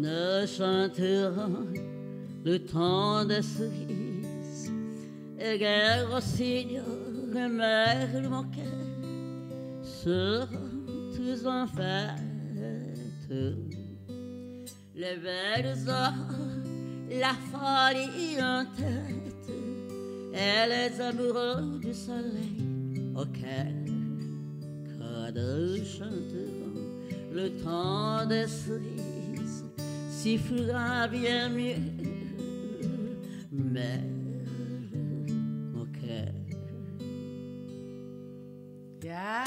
nous chanterons le temps des cerises et guerre maire mère manquait seront tous en fête. Les belles hommes, la folie en tête et les amoureux du soleil auquel nous chanteront le temps des cerises si fera bien mieux. Mais mon cœur. Yeah.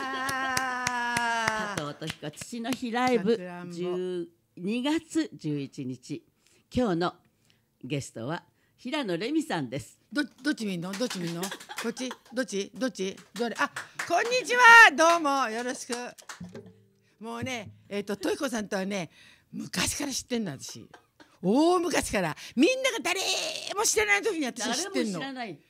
藤敏子父の日ライブ12月11日今日のゲストは平野レミさんですどどっち見んのどっち見んのこっちどっちどっちどれあこんにちはどうもよろしくもうねえっ、ー、とといこさんとはね昔から知ってんの私大昔からみんなが誰も知らない時に私は知ってんの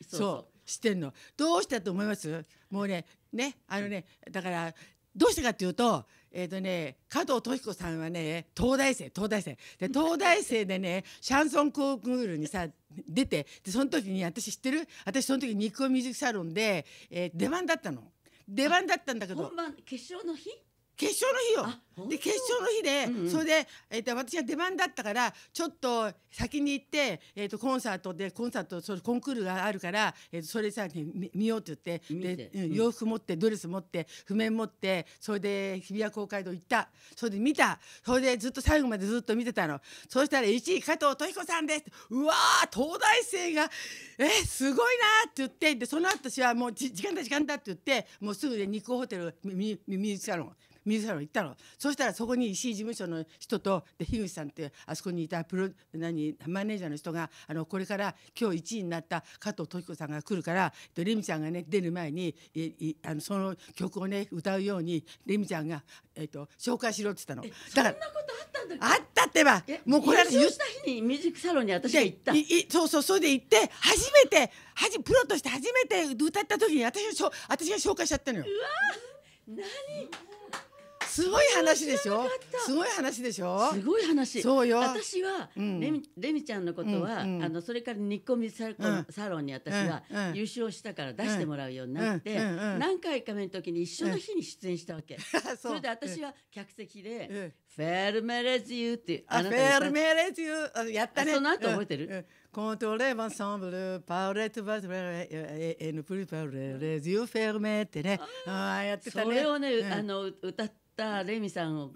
そう知ってんのどうしたと思いますもうねねあのねだからどうしたかっていうとえっ、ー、とね加藤登彦さんはね東大生東大生で東大生でねシャンソンコークールにさ出てでその時に私知ってる私その時日光ミュージックサロンで、えー、出番だったの出番だったんだけど本番決勝の日決勝の日よで決勝の日で、うんうん、それで、えーと、私が出番だったからちょっと先に行って、えーと、コンサートでコンサートそコンクールがあるから、えーと、それさ、ね、見ようって言ってで、うん、洋服持ってドレス持って譜面持ってそれで日比谷公会堂行ったそれで見たそれでずっと最後までずっと見てたのそしたら1位加藤登彦さんですうわ東大生がえー、すごいなって言ってでその後私はもう時間だ時間だって言ってもうすぐで、日光ホテル見ュージカルの。ミュージカル行ったのそしたらそこに石井事務所の人とで樋口さんってあそこにいたプロ何マネージャーの人があのこれから今日1位になった加藤登紀子さんが来るからレミちゃんがね出る前にいいあのその曲をね歌うようにレミちゃんが、えーと、紹介しろって言ったの。だからあったんったってばもうこれは優した日にミュージックサロンに私が行ったそうそうそれで行って初めてはじプロとして初めて歌った時に私が私が紹介しちゃったのよ。うわ何すごい話でしょすごい話でしょすごい話そうよ私は、うん、レミレミちゃんのことは、うんうん、あのそれから煮込みサ,、サロンに私は優勝したから出してもらうようになって、何回か目の時に一緒の日に出演したわけ、それで私は客席で「フェルメレズユー」っていうあフェルメレズユーやったねその後覚えてる、コントレーバンサンブルパウレットバトレエヌプリパウレレズユーフェルメってねああやってたねそれをね、あの歌ってったレミさんを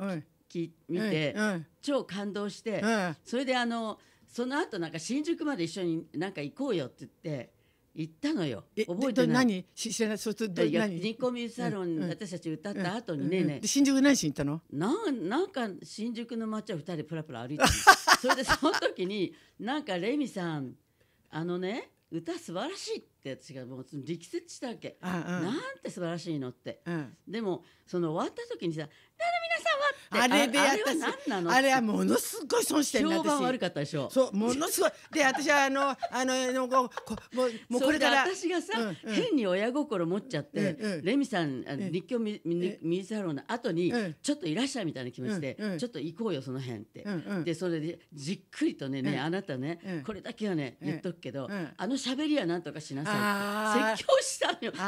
き、見て、超感動して、それであのその後なんか新宿まで一緒になんか行こうよって言って行ったのよ覚えてない何知らないそうすると煮込みサロン、うん、私たち歌った後にねね、うんうん、新宿何しに行ったのなんなんか新宿の街を二人プラプラ歩いて それでその時になんかレミさんあのね歌素晴らしいって私がもう力説したわけ、うん、なんて素晴らしいのって、うん、でもその終わった時にさ「ララあれでや私あれはものすごい損してる評判悪かったでしょそうものすごいで私はあのあのもうもうこれから私がさ、変に親心持っちゃって、レミさん立教ミミサロンの後に、ちょっといらっしゃいみたいな気持ちで、ちょっと行こうよその辺って、でそれでじっくりとねね、あなたね、これだけはね言っとくけど、あの喋りはなんとかしなさいって説教したのよ年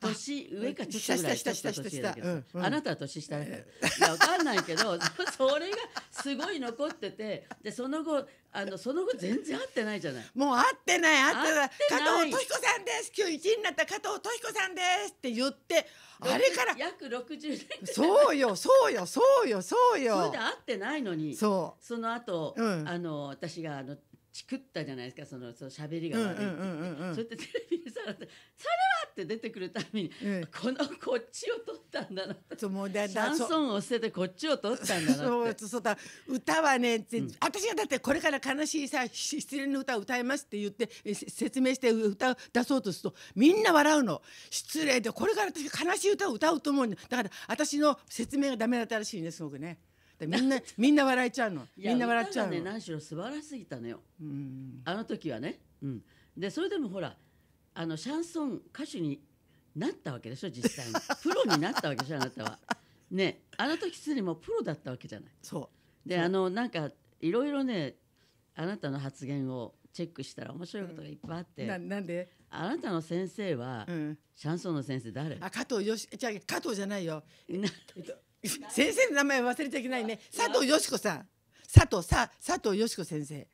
年上かち下っとぐらい下下下下あなたは年下だけど、いや分かんないけど それがすごい残っててでその後あのその後全然会ってないじゃないもう会ってない会ってない加藤俊子さんです今日1位になった加藤俊子さんですって言ってあれから約60年そうよそうよそうよそうよそれで会ってないのにその後、うん、あの私があのチクったじゃないですかそのその喋りが悪いってそうやってテレビにさらって「それは!」って出てくるために、うん、このこっちを取ったんだなそうもうだシャンソンを捨ててこっちを取ったんだなってそうそうだ歌はね、うん、私がだってこれから悲しいさ失恋の歌を歌いますって言って説明して歌を出そうとするとみんな笑うの失礼でこれから私悲しい歌を歌うと思うんだから私の説明がダメだったらしいねすごくね。ってみんな みんな笑えちゃうのみんな笑っちゃうの、ね、何しろ素晴らしすぎたのよ、うん、あの時はね、うん、でそれでもほらあのシャンソン歌手になったわけでしょ実際に プロになったわけじゃあなたはねあの時すでにもうプロだったわけじゃないそうであのなんかいろいろねあなたの発言をチェックしたら面白いことがいっぱいあって、うん、なんであなたの先生は、うん、シャンソンの先生誰あ加藤よしじゃ加藤じゃないよ、えっと、先生の名前忘れちゃいけないね佐藤よしこさん佐藤さ佐藤よしこ先生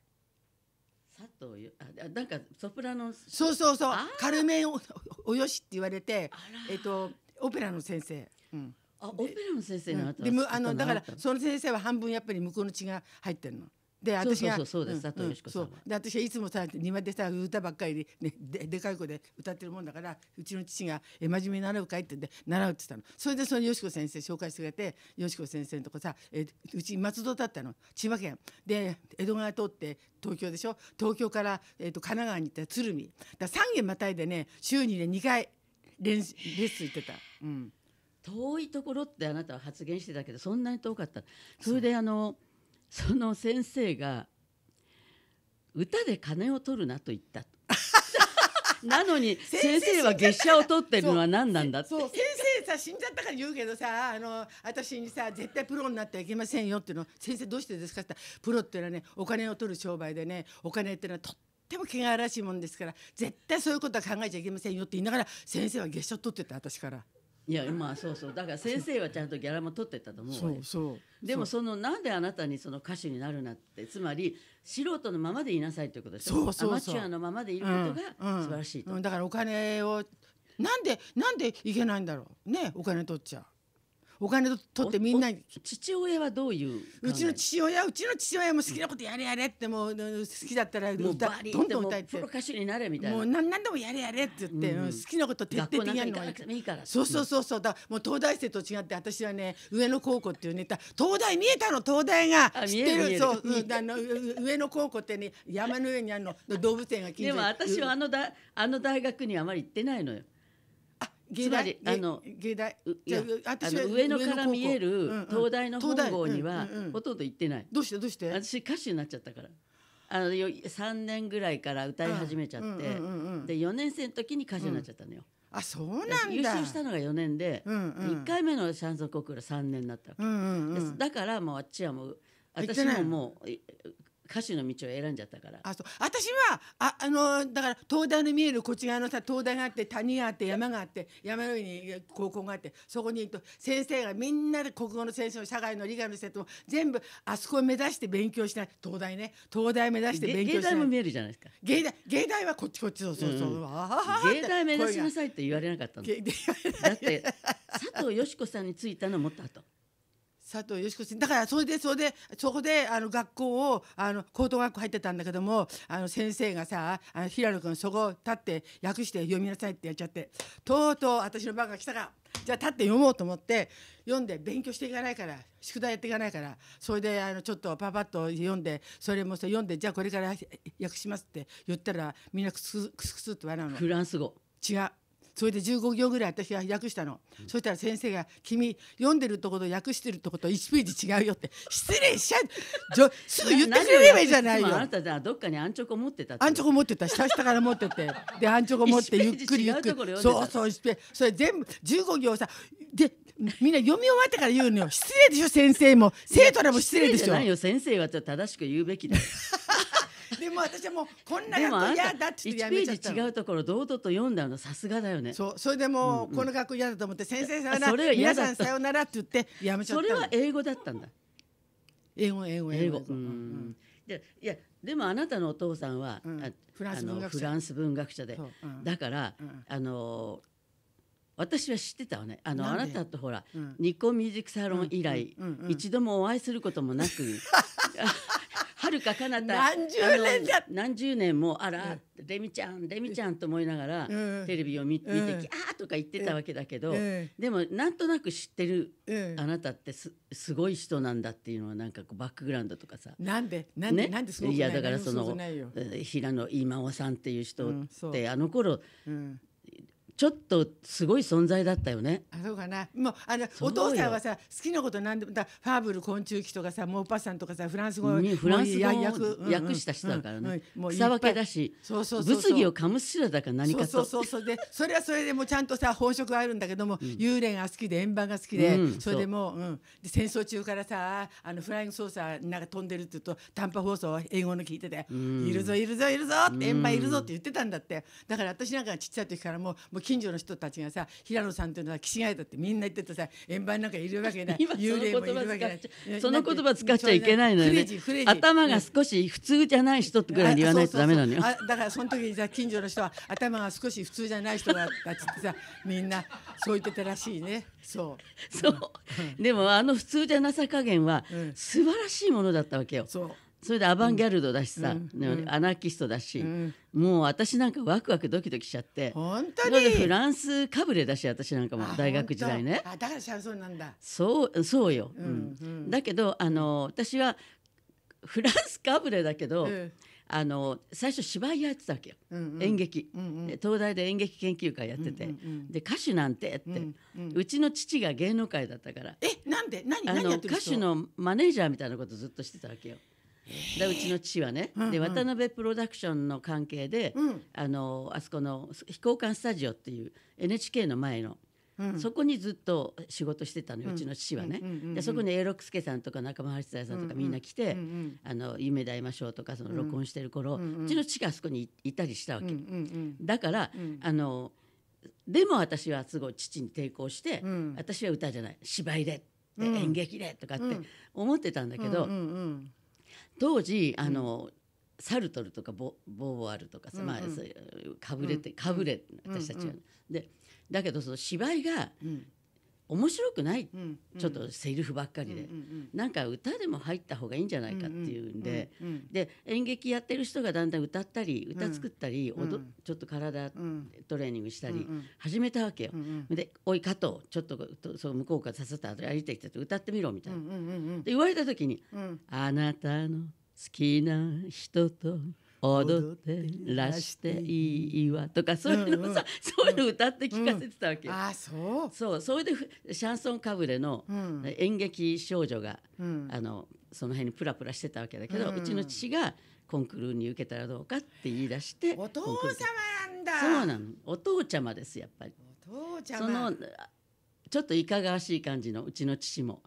佐藤よあなんかソプラノそうそうそうカルメンおおよしって言われてえっとオペラの先生、うん、あオペラの先生の、うん、であのだからその先生は半分やっぱり向こうの血が入ってるの。で私がそうそうです佐藤よしさんは、うん、で私はいつもさ庭でさ歌ばっかりで,、ね、ででかい子で歌ってるもんだからうちの父が「え真面目に習うかい?」って言って習うって言ったのそれでそのよしこ先生紹介してくれてよしこ先生のとこさえうち松戸だったの千葉県で江戸川通って東京でしょ東京から、えーと、神奈川に行った鶴見だ3軒またいでね週にね2回レレッスン行ってた。うん遠いところってあなたは発言してたけどそんなに遠かったそれであのその先生が歌で金を取るなと言った なのに先生は月謝を取ってるのは何なんだって先生さ死んじゃったから言うけどさあの私にさ絶対プロになってはいけませんよっていうの先生どうしてですかってプロっていうのはねお金を取る商売でねお金っていうのはとってもがらしいもんですから絶対そういうことは考えちゃいけませんよって言いながら先生は月謝取ってた私から。いやまあそうそうだから先生はちゃんとギャラも取ってたと思うそうそうでもそのなんであなたにその歌手になるなってつまり素人のままでいなさいということでしょそうアマチュアのままでいることが素晴らしいと、うんうん、だからお金をなんでなんでいけないんだろうねお金取っちゃうお金取ってみんな父親はどういううちの父親うちの父親も好きなことやれやれってもう好きだったら歌どんどん歌えてプロ歌手になれみたいなもう何何でもやれやれって言って、うん、好きなこと徹底的にやるのがいいからそうそうそうそうだもう東大生と違って私はね上野高校っていうネタ東大見えたの東大が知ってるそう、うん、あの上野高校ってね山の上にあるの動物園が近所でも私はあのだあの大学にあまり行ってないのよつまりあの芸大上野から見える東大の本郷にはほとんど行ってない。どうしてどうして？私歌手になっちゃったから。あの3年ぐらいから歌い始めちゃって、で4年生の時に歌手になっちゃったのよ。あそうなん優勝したのが4年で、う1回目のシャンソンコクー3年になったわけ、だからもうあっちはもう私ももう歌手の道を選んじゃったからあそう私はああのだから東大の見えるこっち側のさ東大があって谷があって山があって山の上に高校があってそこに行くと先生がみんなで国語の先生も社会の理科の先生も全部あそこを目指して勉強しない東大ね東大目指して勉強しない芸大も見えるじゃないですか芸大芸大はこっちこっちそうそうそう、うん、芸大目指しなさいって言われなかったのだって佐藤よし子さんについたのもっと後佐藤よしこ先生だからそれでそれでそこであの学校をあの高等学校入ってたんだけどもあの先生がさあの平野君そこ立って訳して読みなさいってやっちゃってとうとう私の番が来たかじゃあ立って読もうと思って読んで勉強していかないから宿題やっていかないからそれであのちょっとパパッと読んでそれもさ読んでじゃあこれから訳しますって言ったらみんなクスクスクスって笑うの。フランス語違うそれで15行ぐらい私が訳したの、うん、そしたら先生が「君読んでるとこと訳してるとこと1ページ違うよ」って「失礼しちゃう すぐ言ってくれればいいじゃないよ」あなたじゃあどっかにアンチョコ持ってたアンチョコ持ってた下下から持っててでアンチョコ持ってゆっくりゆっくりそうそう1ページそれ全部15行さでみんな読み終わってから言うのよ失礼でしょ先生も生徒らも失礼でしょ先生はちょっと正しく言うべきだ でも私はもうこんな学校嫌だっってやめちゃった1ページ違うところ堂々と読んだのさすがだよねそうそれでもう、この学校嫌だと思って先生さよなら皆さんさよならって言ってやめちゃったそれは英語だったんだ英語英語英語、うん、でいやでもあなたのお父さんは、フランス文学者で、だから、あの私は知ってたわねあのあなたとほら、ニコミュージックサロン以来、一度もお会いすることもなく はるか彼方何十年何十年もあら、レミちゃんレミちゃんと思いながら、テレビを見,、見てきあーとか言ってたわけだけど、でもなんとなく知ってる、あなたってすすごい人なんだっていうのはなんかこうバックグラウンドとかさなんでなんで,、ね、なんでいやだからその平野今尾さんっていう人って、あの頃、うんちょっとすごい存在だったよね。あそうかなもうあのお父さんはさ好きなことなんでもだファーブル昆虫記とかさモーパッサンとかさフランス語、ね、フランス語訳訳した人だからね、うんうん、草分けだし物議を醸し人だから何かとそうそうそうでそれはそれでもちゃんとさ本職があるんだけども、うん、幽霊が好きで円盤が好きで、うん、それでもう、うん、で戦争中からさあのフライングソーサーなんか飛んでるって言うと短波放送は英語の聞いてて、いるぞいるぞいるぞって円盤いるぞって言ってたんだってだから私なんかちっちゃい時からもうもう近所の人たちがさ平野さんというのは岸がいだってみんな言っててさ円盤なんかいるわけない 幽霊もいるわけないその言葉使っちゃいけないのよ、ね、頭が少し普通じゃない人ぐらいに言わないとダメなのよだからその時にさ近所の人は頭が少し普通じゃない人だったっってさみんなそう言ってたらしいねそうそう、でもあの普通じゃなさ加減は素晴らしいものだったわけよそうそれでアバンギャルドだしさ、アナーキストだし、もう私なんかワクワクドキドキしちゃって本当にフランスかぶれだし私なんかも大学時代ねあだからシャンソンなんだそうそうよ、うんだけどあの私はフランスかぶれだけど、あの最初芝居やってたわけよ、演劇、東大で演劇研究会やってて、で歌手なんてって、うちの父が芸能界だったからえなんで何何やってる歌手のマネージャーみたいなことずっとしてたわけよでうちの父はね、うんうん、で渡辺プロダクションの関係で、うん、あのあそこの非公館スタジオっていう NHK の前の。うん、そこにずっと仕事してたのよ、うちの父はね。うんうん、でそこに永六輔さんとか中間八大さんとかみんな来て「うんうん、あの夢で会いましょう」とかその録音してる頃、うちの父があそこにいたりしたわけ。だから、あのでも私はすごい父に抵抗して、私は歌じゃない芝居で演劇でとかって思ってたんだけど、当時あの、サルトルとかボボーワールとかさ、まあ、かぶれてかぶれ私たちは、でだけどその芝居が面白くない、うんうん、ちょっとセリフばっかりで、うんうん、なんか歌でも入った方がいいんじゃないかっていうんで、うんうんうんで演劇やってる人がだんだん歌ったり歌作ったり、うんちょっと体トレーニングしたり始めたわけよ。うんうん、で「おい加藤ちょっとそう向こうからささった後歩いてきて歌ってみろ」みたいな。うんうんうんうん、で言われた時に「あなたの好きな人と」踊ってらしていいわとかそういうのさ、そういうの歌って聞かせてたわけ、あそうそうそれでシャンソンかぶれの演劇少女が、あのその辺にプラプラしてたわけだけど、うちの父がコンクールに受けたらどうかって言い出してお父様なんだそうなのお父ちゃまですやっぱりお父ちゃまそのちょっといかがわしい感じのうちの父も。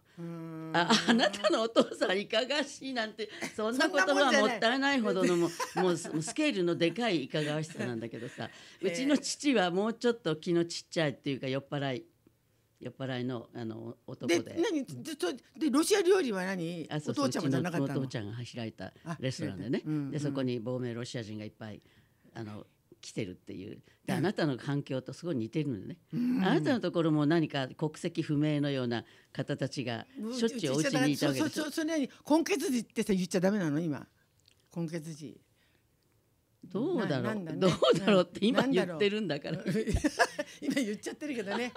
ああなたのお父さんいかがしいなんてそんな言葉はもったいないほどのももうスケールのでかいいかがわしさなんだけどさ、うちの父はもうちょっと気のちっちゃいっていうか酔っ払い酔っ払いのあの男でで何でロシア料理は何あそうそうお父ちゃんじゃなかったのお父ちゃんが開いたレストランでね、うんうん、でそこに亡命ロシア人がいっぱいあの来てるっていうであなたの環境とすごい似てるのね、うん、あなたのところも何か国籍不明のような方たちがしょっちゅうお家にいたわけですよ。そそそそに「れ血児ってさ言っちゃダメなの今根血児どうだろう、ね、どうだろうって今言ってるんだから 今言っちゃってるけどね、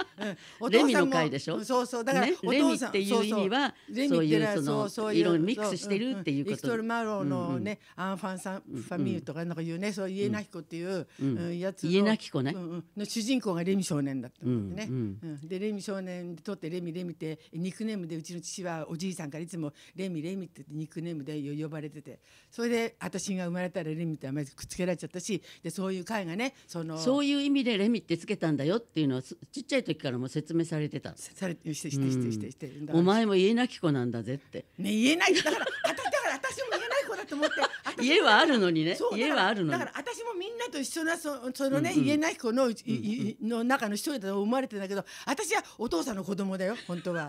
うん、レミの回でしょそうそうだから、ね、レミっていう意味はそういうその色ろミックスしてるっていうことビクトル・マローのね、うんうん、アンファンサンファミューとかなんかいうね、そう家なき子っていう、うん、やつの家なき子ね、うんうん、の主人公がレミ少年だったんでね、うんうん、でレミ少年とってレミレミってニックネームでうちの父はおじいさんからいつもレミレミってニックネームで呼ばれててそれで私が生まれたらレミってあまりくつけられちゃったしでそういう会がねそのそういう意味でレミってつけたんだよっていうのはちっちゃい時からも説明されてたされてしてしてしてして、うん、お前も言えなき子なんだぜってね言えないだからあただから私も言えない子だと思って家はあるのにね家はあるのだから私もみんなと一緒なそそのね、うんうん、言えない子の,、うんうん、の中の一人だと思われてたけど私はお父さんの子供だよ本当は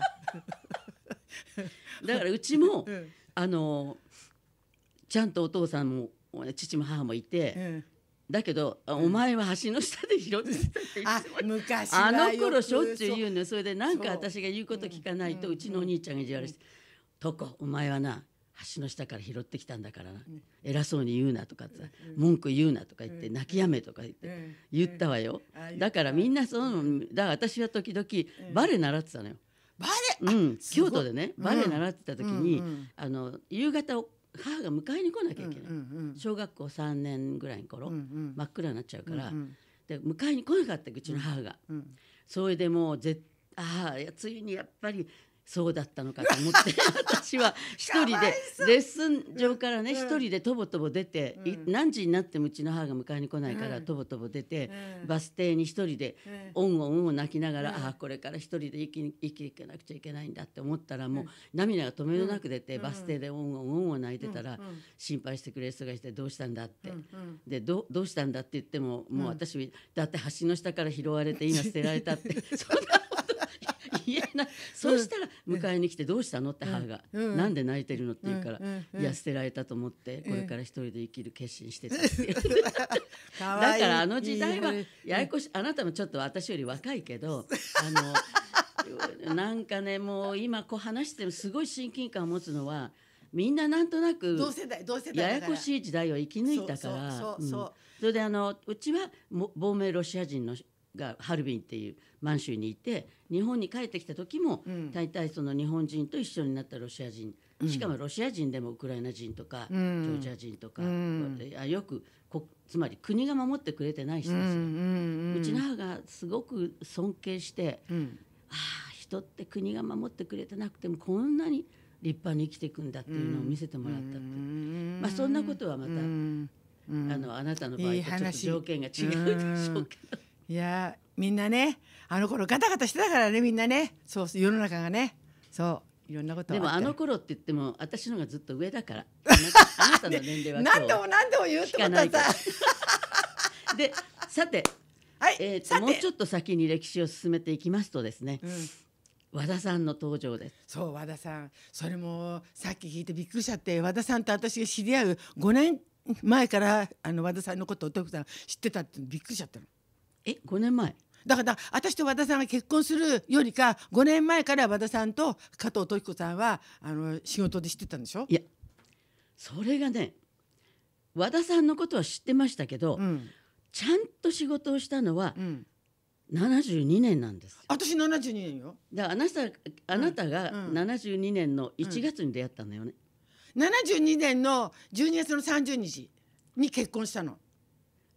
だからうちも、うん、あのちゃんとお父さんも父も母もいて、うん、だけど、うん、お前は橋の下で拾ってたって昔あの頃しょっちゅう言うのよそれで何か私が言うこと聞かないとうちのお兄ちゃんが意地悪して「とこお前はな橋の下から拾ってきたんだからな、偉そうに言うなとか文句言うなとか言って、泣きやめとか言って、言ったわよ、だからみんなそのだから私は時々バレ習ってたのよ。バレうん、京都でねバレ習ってた時に、あの夕方母が迎えに来なきゃいけない、小学校3年ぐらいの頃、うんうん、真っ暗になっちゃうから、うんうん、で迎えに来なかったうちの母が、うんうん、それでもうぜああついにやっぱりそうだったのかと思って 私は一人でレッスン場からね一、人でとぼとぼ出て、何時になってもうちの母が迎えに来ないからとぼとぼ出て、バス停に一人でオンオンを泣きながら、ああこれから一人で生き生きていなくちゃいけないんだって思ったらもう、涙が止めのなく出て、バス停でオンオンオンを泣いてたら、心配してくれる人がいてどうしたんだって、でどどうしたんだって言ってももう私、だって橋の下から拾われて今捨てられたって、そんな。なそうしたら迎えに来て「どうしたの?」って母が「なんで泣いてるの?」って言うから「いや捨てられたと思ってこれから一人で生きる決心してた」って だからあの時代はややこしあなたもちょっと私より若いけどあの。なんかねもう今こう話してすごい親近感を持つのはみんななんとなくややこしい時代を生き抜いたからそれであのうちは亡命ロシア人のがハルビンっていう満州にいて日本に帰ってきた時も、大体その日本人と一緒になったロシア人、うん、しかもロシア人でもウクライナ人とか、ジョージア人とか、うん、よくこつまり国が守ってくれてない人たち、うちの母がすごく尊敬して、うん、ああ人って国が守ってくれてなくてもこんなに立派に生きていくんだっていうのを見せてもらったって、まあ、そんなことはまた、あのあなたの場合とちょっと条件が違うでしょうけど。いいいやみんなねあの頃ガタガタしてたからねみんなねそう世の中がねそういろんなことでもあの頃って言っても私のがずっと上だから あなたの年齢は何度も何度も言うってことはさ でさて,、はいえもうちょっと先に歴史を進めていきますとですね、うん和田さんの登場ですそう和田さんそれもさっき聞いてびっくりしちゃって和田さんと私が知り合う5年前からあの和田さんのことを父さん知ってたってびっくりしちゃったのえ5年前だから私と和田さんが結婚するよりか5年前から和田さんと加藤登紀子さんはあの仕事で知ってたんでしょいやそれがね和田さんのことは知ってましたけど、うん、ちゃんと仕事をしたのは、うん72年なんです私72年よだあなたあなたが72年の1月に出会ったんだよね、うん、うん、72年の12月の30日に結婚したの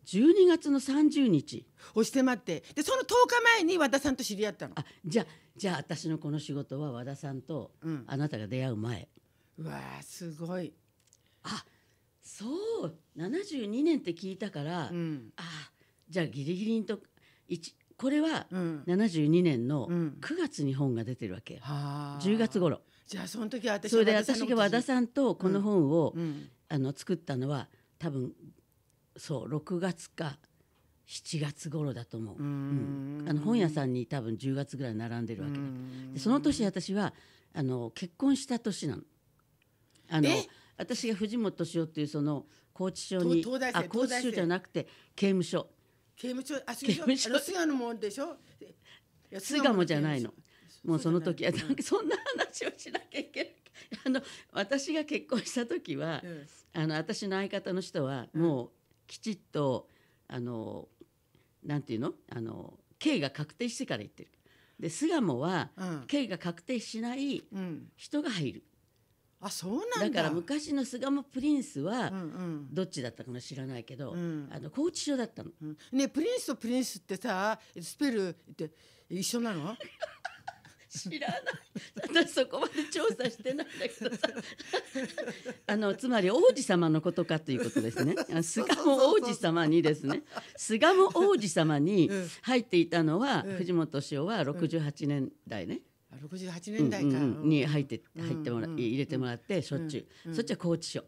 12月の30日押して待ってでその10日前に和田さんと知り合ったのあじゃあじゃあ私のこの仕事は和田さんとあなたが出会う前、うん、うわすごいあそう72年って聞いたから、うん、あじゃあギリギリにとこれは72年の9月に本が出てるわけ、うん、10月頃じゃあその時私それで私が和田さんとこの本を、うんうん、あの作ったのは多分そう6月か7月頃だと思う、うん、あの本屋さんに多分10月ぐらい並んでるわけでその年私はあの結婚した年なの。あの私が藤本敏夫っていうその拘置所にあ拘置所じゃなくて刑務所刑務所あ刑務所菅野もでしょ菅野じゃないのもうその時そ,、そんな話をしなきゃいけないあの私が結婚した時は、うん、あの私の相方の人はもう、うんきちっとあのなんていうのあの刑が確定してから言ってるで巣鴨は、うん、刑が確定しない人が入る、うん、あそうなんだから昔の巣鴨プリンスは、うんうん、どっちだったかな知らないけど、うん、あの拘置所だったの、ねプリンスとプリンスってさスペルって一緒なの 知らない私そこまで調査してないんだけどさ あのつまり王子様のことかということですね菅も 王子様にですね菅も 王子様に入っていたのは、藤本潮は68年代ね、68年代か、に入って入ってもら、入れてもらってしょっちゅう、そっちは拘置所、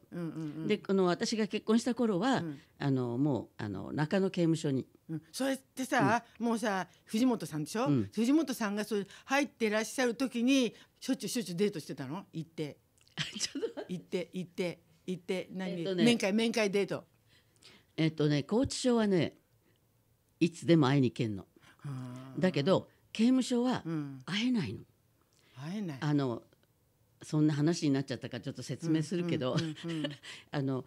でこの私が結婚した頃は、あのもうあの中野刑務所に、それってさ、もうさ藤本さんでしょ、藤本さんがそう入ってらっしゃる時にしょっちゅうしょっちゅうデートしてたの行ってちょっと行って行って行って何、面会面会デートえっとね拘置所はねいつでも会いに行けんのだけど刑務所は会えないの、あのそんな話になっちゃったかちょっと説明するけど、あの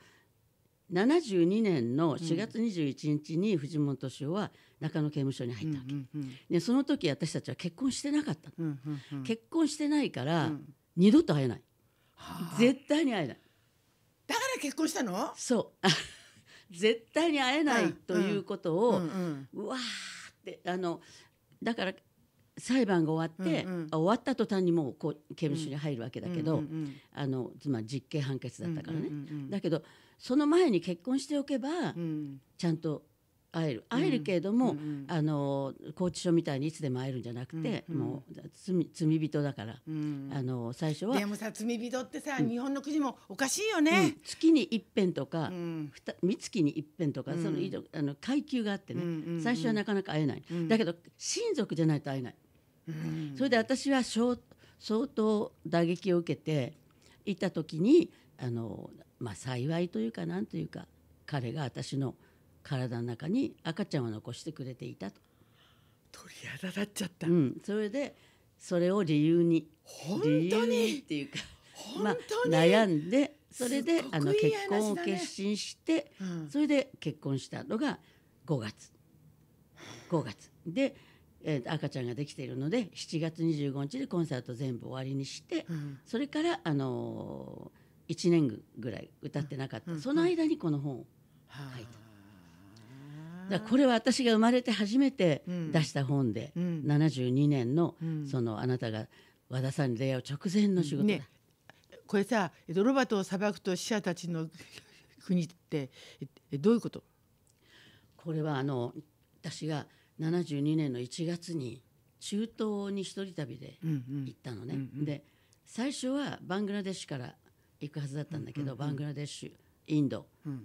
72年の4月21日に藤本敏夫は中野刑務所に入ったわけ、でその時私たちは結婚してなかった、結婚してないから、二度と会えない、絶対に会えないだから結婚したのそう 絶対に会えないということを、うわーってあのだから裁判が終わって、うんうん、終わった途端にもうこう刑務所に入るわけだけど、うんうんうん、あのつまり実刑判決だったからね、うんうんうん、だけどその前に結婚しておけば、うん、ちゃんと会える会えるけれども、うんうん、あの拘置所みたいにいつでも会えるんじゃなくて、うんうん、もう罪罪人だから、うん、あの最初はでもさ罪人ってさ、うん、日本の国もおかしいよね、月に一遍とか、うん、三月に一遍とか、そのあの階級があってね、うんうんうん、最初はなかなか会えない、だけど親族じゃないと会えないそれで私は相当打撃を受けていた時にあの、まあ、幸いというか何というか彼が私の体の中に赤ちゃんを残してくれていたと。あ肌らっちゃった、うん、それでそれを理由に本当にっていうか、まあ、悩んでそれであの結婚を決心して、うん、それで結婚したのが5月5月でえー、赤ちゃんができているので7月25日でコンサート全部終わりにして、うん、それから、あのー、1年ぐらい歌ってなかった、うん、その間にこの本を書いた。だこれは私が生まれて初めて出した本で、うん、72年の,、そのあなたが和田さんに出会う直前の仕事だ、ね、これさロバトを裁くと死者たちの国ってどういうことこれはあの私が72年の1月に中東に一人旅で行ったのね、うんうん、で最初はバングラデシュから行くはずだったんだけど、バングラデシュインド、うん、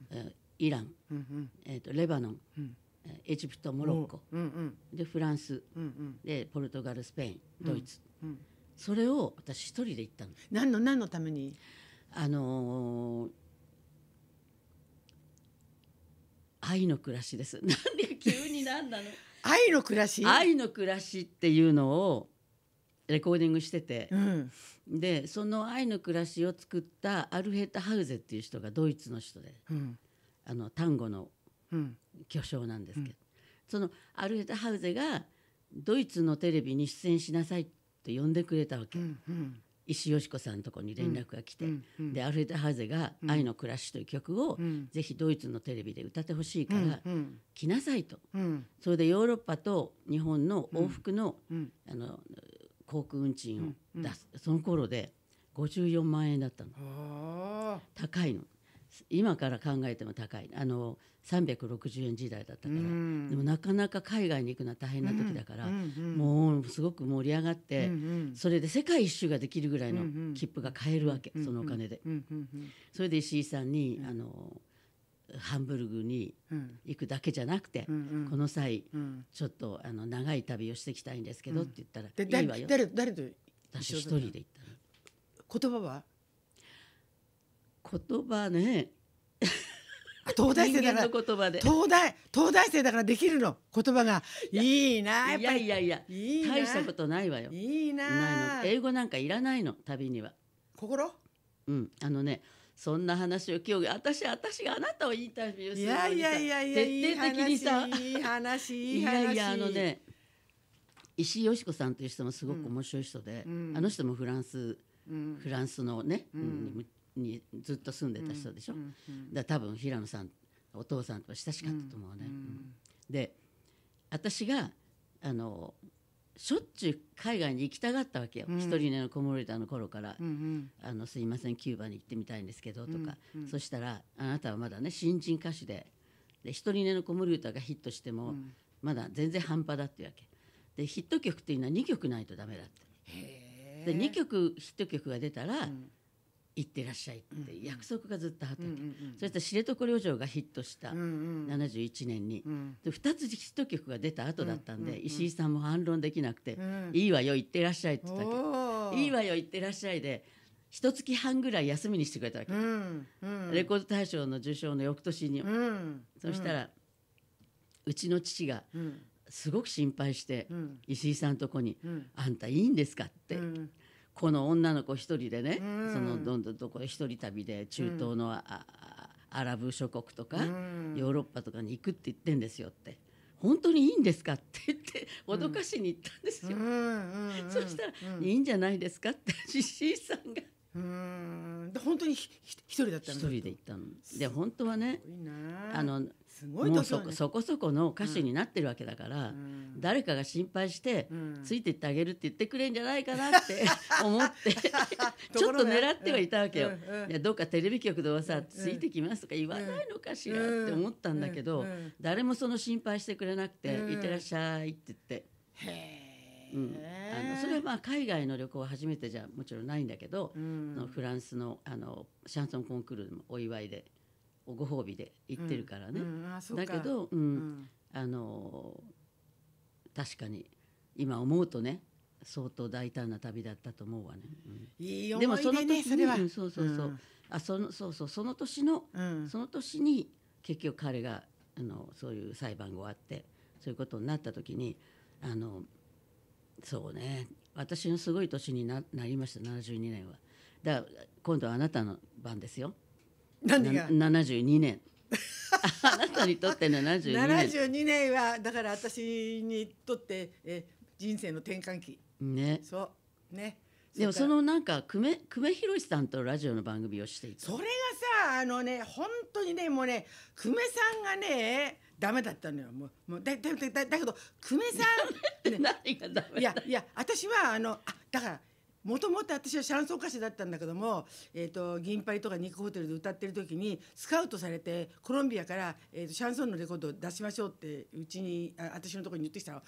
イラン、うんうん、えーと、レバノン、うん、エジプトモロッコ、うんうん、でフランス、うんうん、でポルトガルスペインドイツ、うん、それを私一人で行ったの。何の何のためにあのー、愛の暮らしです。なんで急になんなの愛の暮らし愛の暮らしっていうのをレコーディングしてて、うん、でその「愛の暮らし」を作ったアルヘタ・ハウゼっていう人がドイツの人で、うん、あの単語の巨匠なんですけど、うん、そのアルヘタ・ハウゼがドイツのテレビに出演しなさいって呼んでくれたわけ。うんうん石井よし子さんのとこに連絡が来て、うんうん、でアルフレッド・ハーゼが「愛の暮らし」という曲を、ぜひドイツのテレビで歌ってほしいから、来なさいと、それでヨーロッパと日本の往復の,、あの航空運賃を出す、その頃で54万円だったの高いの。今から考えても高いあの360円時代だったから、うん、でもなかなか海外に行くのは大変な時だから、うんうんうん、もうすごく盛り上がって、うんうん、それで世界一周ができるぐらいの切符が買えるわけ、うんうん、そのお金で、うんうんうん、それで石井さんに、あのハンブルグに行くだけじゃなくて、うんうん、この際、ちょっとあの長い旅をしていきたいんですけどって言ったら、いいわよ誰と私一人で行った言葉は言葉ね東大生だから東大東大生だからできるの言葉がいいなやっぱりいやいやいや大したことないわよいいな英語なんかいらないの旅には心うんあのねそんな話を今日私私があなたをインタビューするいやいやいやいや徹底的にさいい話いやいやあのね石井よし子さんという人もすごく面白い人で、うん、あの人もフランス、うん、フランスのね、うん、にずっと住んでた人でしょ、うんうん、だ多分平野さんお父さんと親しかったと思うね。うん、で私があのしょっちゅう海外に行きたがったわけよ、うん、一人の子守歌の頃から、うんうん、あの「すいませんキューバに行ってみたいんですけど」とか、うんうん、そしたら「あなたはまだね新人歌手でで一人の子守歌がヒットしても、うん、まだ全然半端だ」っていうわけでヒット曲っていうのは2曲ないとダメだってで2曲ヒット曲が出たら、うん、行ってらっしゃいって約束がずっとあったと、そして知床旅情がヒットした71年に、で2つヒット曲が出た後だったんで、石井さんも反論できなくて「いいわよ行ってらっしゃい」って言ったけど「いいわよ行ってらっしゃい」で一月半ぐらい休みにしてくれたわけ、レコード大賞の受賞の翌年に、そしたら、うちの父がすごく心配して、石井さんとこに「あんたいいんですか?」ってこの女の子一人でね、うん、そのどんどんどこ一人旅で中東のあ、うん、アラブ諸国とか、ヨーロッパとかに行くって言ってんですよって。本当にいいんですか?」って言って脅かしに行ったんですよ。そしたら「いいんじゃないですか?」って石井さんがうんで本当に一人だったの一人で行ったので本当はねあのもうそこそこの歌手になってるわけだから、誰かが心配して、ついてってあげるって言ってくれんじゃないかなって 思って ちょっと狙ってはいたわけよ、いやどっかテレビ局ではさ「ついてきます」とか言わないのかしらって思ったんだけど、誰もその心配してくれなくて「いってらっしゃい」って言って。へえうん、あのそれはまあ海外の旅行は初めてじゃもちろんないんだけど、うん、のフランスのあのシャンソンコンクールでもお祝いでご褒美で行ってるからね、うんうん、だけど、うんあの確かに今思うとね相当大胆な旅だったと思うわね。いいでもその年それは、そうそうそう、あそのそうそうその年の、その年に結局彼があのそういう裁判が終わってそういうことになった時にあのそうね私のすごい年にななりました72年はだから今度はあなたの番ですよ何が72年 あなたにとって72年72年はだから私にとってえ人生の転換期ねそうねでもそのなんか久米久米宏さんとラジオの番組をしていたそれがさあのね本当にねもうね久米さんがねダメだったのよもうもうだだだだけど久米さん、ね、何がダメいやいや私はあのあだからもともと私はシャンソン歌手だったんだけども「えーと、銀杯」とか「ニックホテル」で歌ってる時にスカウトされてコロンビアから、えーと、シャンソンのレコードを出しましょうってうちにあ私のところに言ってきたら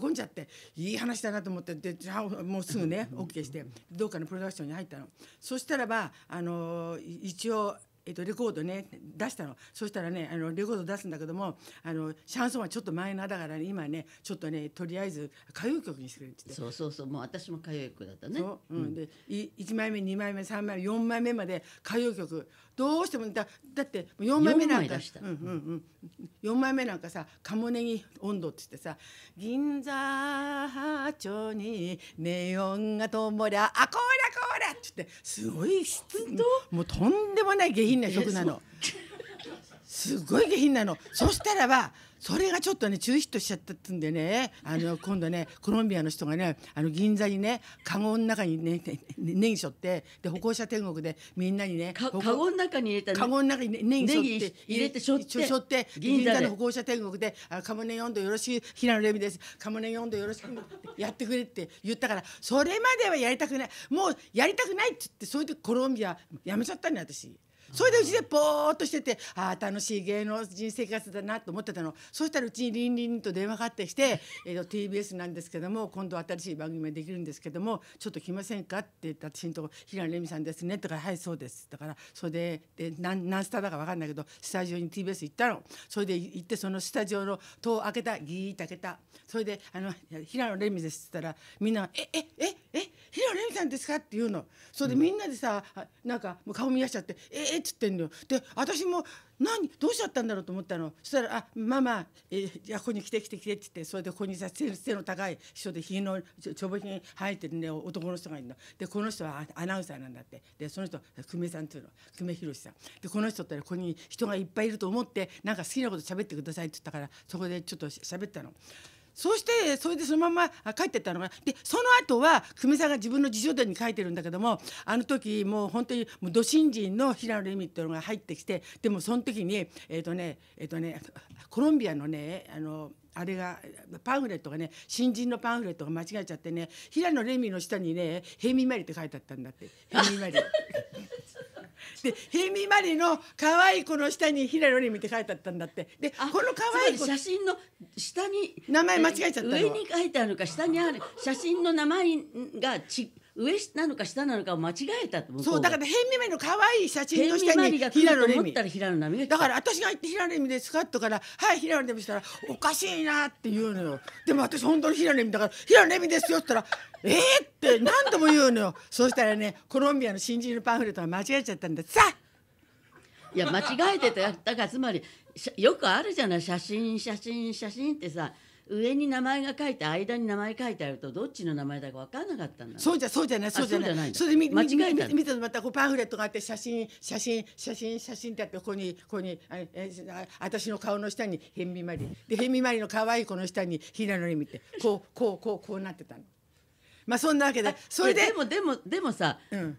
喜んじゃっていい話だなと思ってでもうすぐね OK してどうかのプロダクションに入ったの。そしたらばあの一応えー、とレコードね出したのそしたらねあのレコード出すんだけどもあのシャンソンはちょっと前なだから、ね、今ねちょっとねとりあえず歌謡曲にしてくれってそうそうそうもう私も歌謡曲だったねう、うん、で1枚目2枚目3枚目4枚目まで歌謡曲どうしてもだだって4枚目なんかうんうんうん、4枚目なんかさ「鴨ネギ温度」って言ってさ「銀座波長にネオンがともりゃあこらこら」ってってすごい湿度もうとんでもない下品な曲なの。すごい下品なの。そしたらばそれがちょっとね中ヒットしちゃったってんでねあの今度ねコロンビアの人がねあの銀座にねカゴの中にねネギしょってで歩行者天国でみんなにねカゴの中に入れたカゴの中にネギしょって入れてしょって銀座の歩行者天国で「カモネ4度よろしく平野レミですカモネ4度よろしく」やってくれって言ったからそれまではやりたくないもうやりたくないっつってそういう時コロンビアやめちゃったね私。それでうちでぼーっとしててああ楽しい芸能人生活だなと思ってたのそしたらうちにりんりんと電話かかってきて、えー、と TBS なんですけども今度新しい番組ができるんですけどもちょっと来ませんかって言った私のとこ「平野レミさんですね」とか「はいそうです」だからそれでで何何スタだか分かんないけどスタジオに TBS 行ったのそれで行ってそのスタジオの戸を開けたギーッと開けたそれであの「平野レミです」って言ったらみんな「ええええ平野レミさんですか?」って言うのそれでみんなでさ、なんかもう顔見やしちゃって「ええつってんのよで私も何どうしちゃったんだろうと思ったのそしたら「あママ、えじゃあここに来て来て来て」っつってそれでここにさ背の高い人でひげのちょぼひげ生えてるね男の人がいるのでこの人はアナウンサーなんだってでその人久米さんというの久米宏さんでこの人ってここに人がいっぱいいると思ってなんか好きなこと喋ってくださいって言ったからそこでちょっと喋ったの。そしてそれでそのまま帰ってったのがでその後は久米さんが自分の辞書伝に書いてるんだけどもあの時もう本当にもうド新人の平野レミっていうのが入ってきてでもその時にえっ、ー、とねえっ、ー、とねコロンビアのねあのあれがパンフレットがね新人のパンフレットが間違えちゃってね平野レミの下にね「平民マリ」って書いてあったんだって「平民マリ」でひみまりの可愛い子の下に平野レミって書いてあったんだってでこの可愛い子写真の下に名前間違えちゃった上に書いてあるか下にある写真の名前がち上なのか下なのかを間違えたとそうだから変見目の可愛い写真の下に平野レミだから私が言って平野レミですかとからはい平野レミしたらおかしいなって言うのよでも私本当に平野レミだから平野レミですよって言ったらえっって何度も言うのよそうしたらねコロンビアの新人のパンフレットが間違えちゃったんださあいや間違えてただからつまりよくあるじゃない写真写真写真ってさ上に名前が書いて間に名前書いてあるとどっちの名前だか分からなかったんだそうじゃそうじゃないそうじゃないそれで見間違えた見てまたこうパンフレットがあって写真写真写真写真ってあってここにここにあえ私の顔の下にヘンミマリでヘンミマリの可愛い子の下に平野レミってこうこうこうこうなってたの。まあそんなわけでそれででもでもでもさ、うん、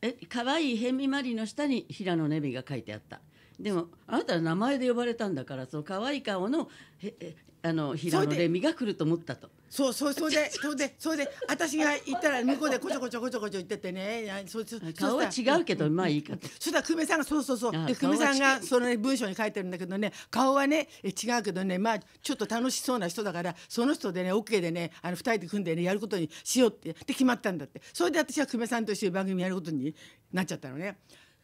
え可愛いヘンミマリの下に平野ネビが書いてあった。でもあなたは名前で呼ばれたんだからその可愛い顔のへあの平野レミが来ると思ったと。そうそうそれでそれでそれで私が行ったら向こうでこちょこちょこちょこちょ言っててねそそ顔は違うけどまあいいかそしたら久米さんがそうそうそうで久米さんがその、ね、文章に書いてるんだけどね顔はね違うけどねまあちょっと楽しそうな人だからその人でね OK でねあの2人で組んでねやることにしようってで決まったんだってそれで私は久米さんと一緒に番組やることになっちゃったのね。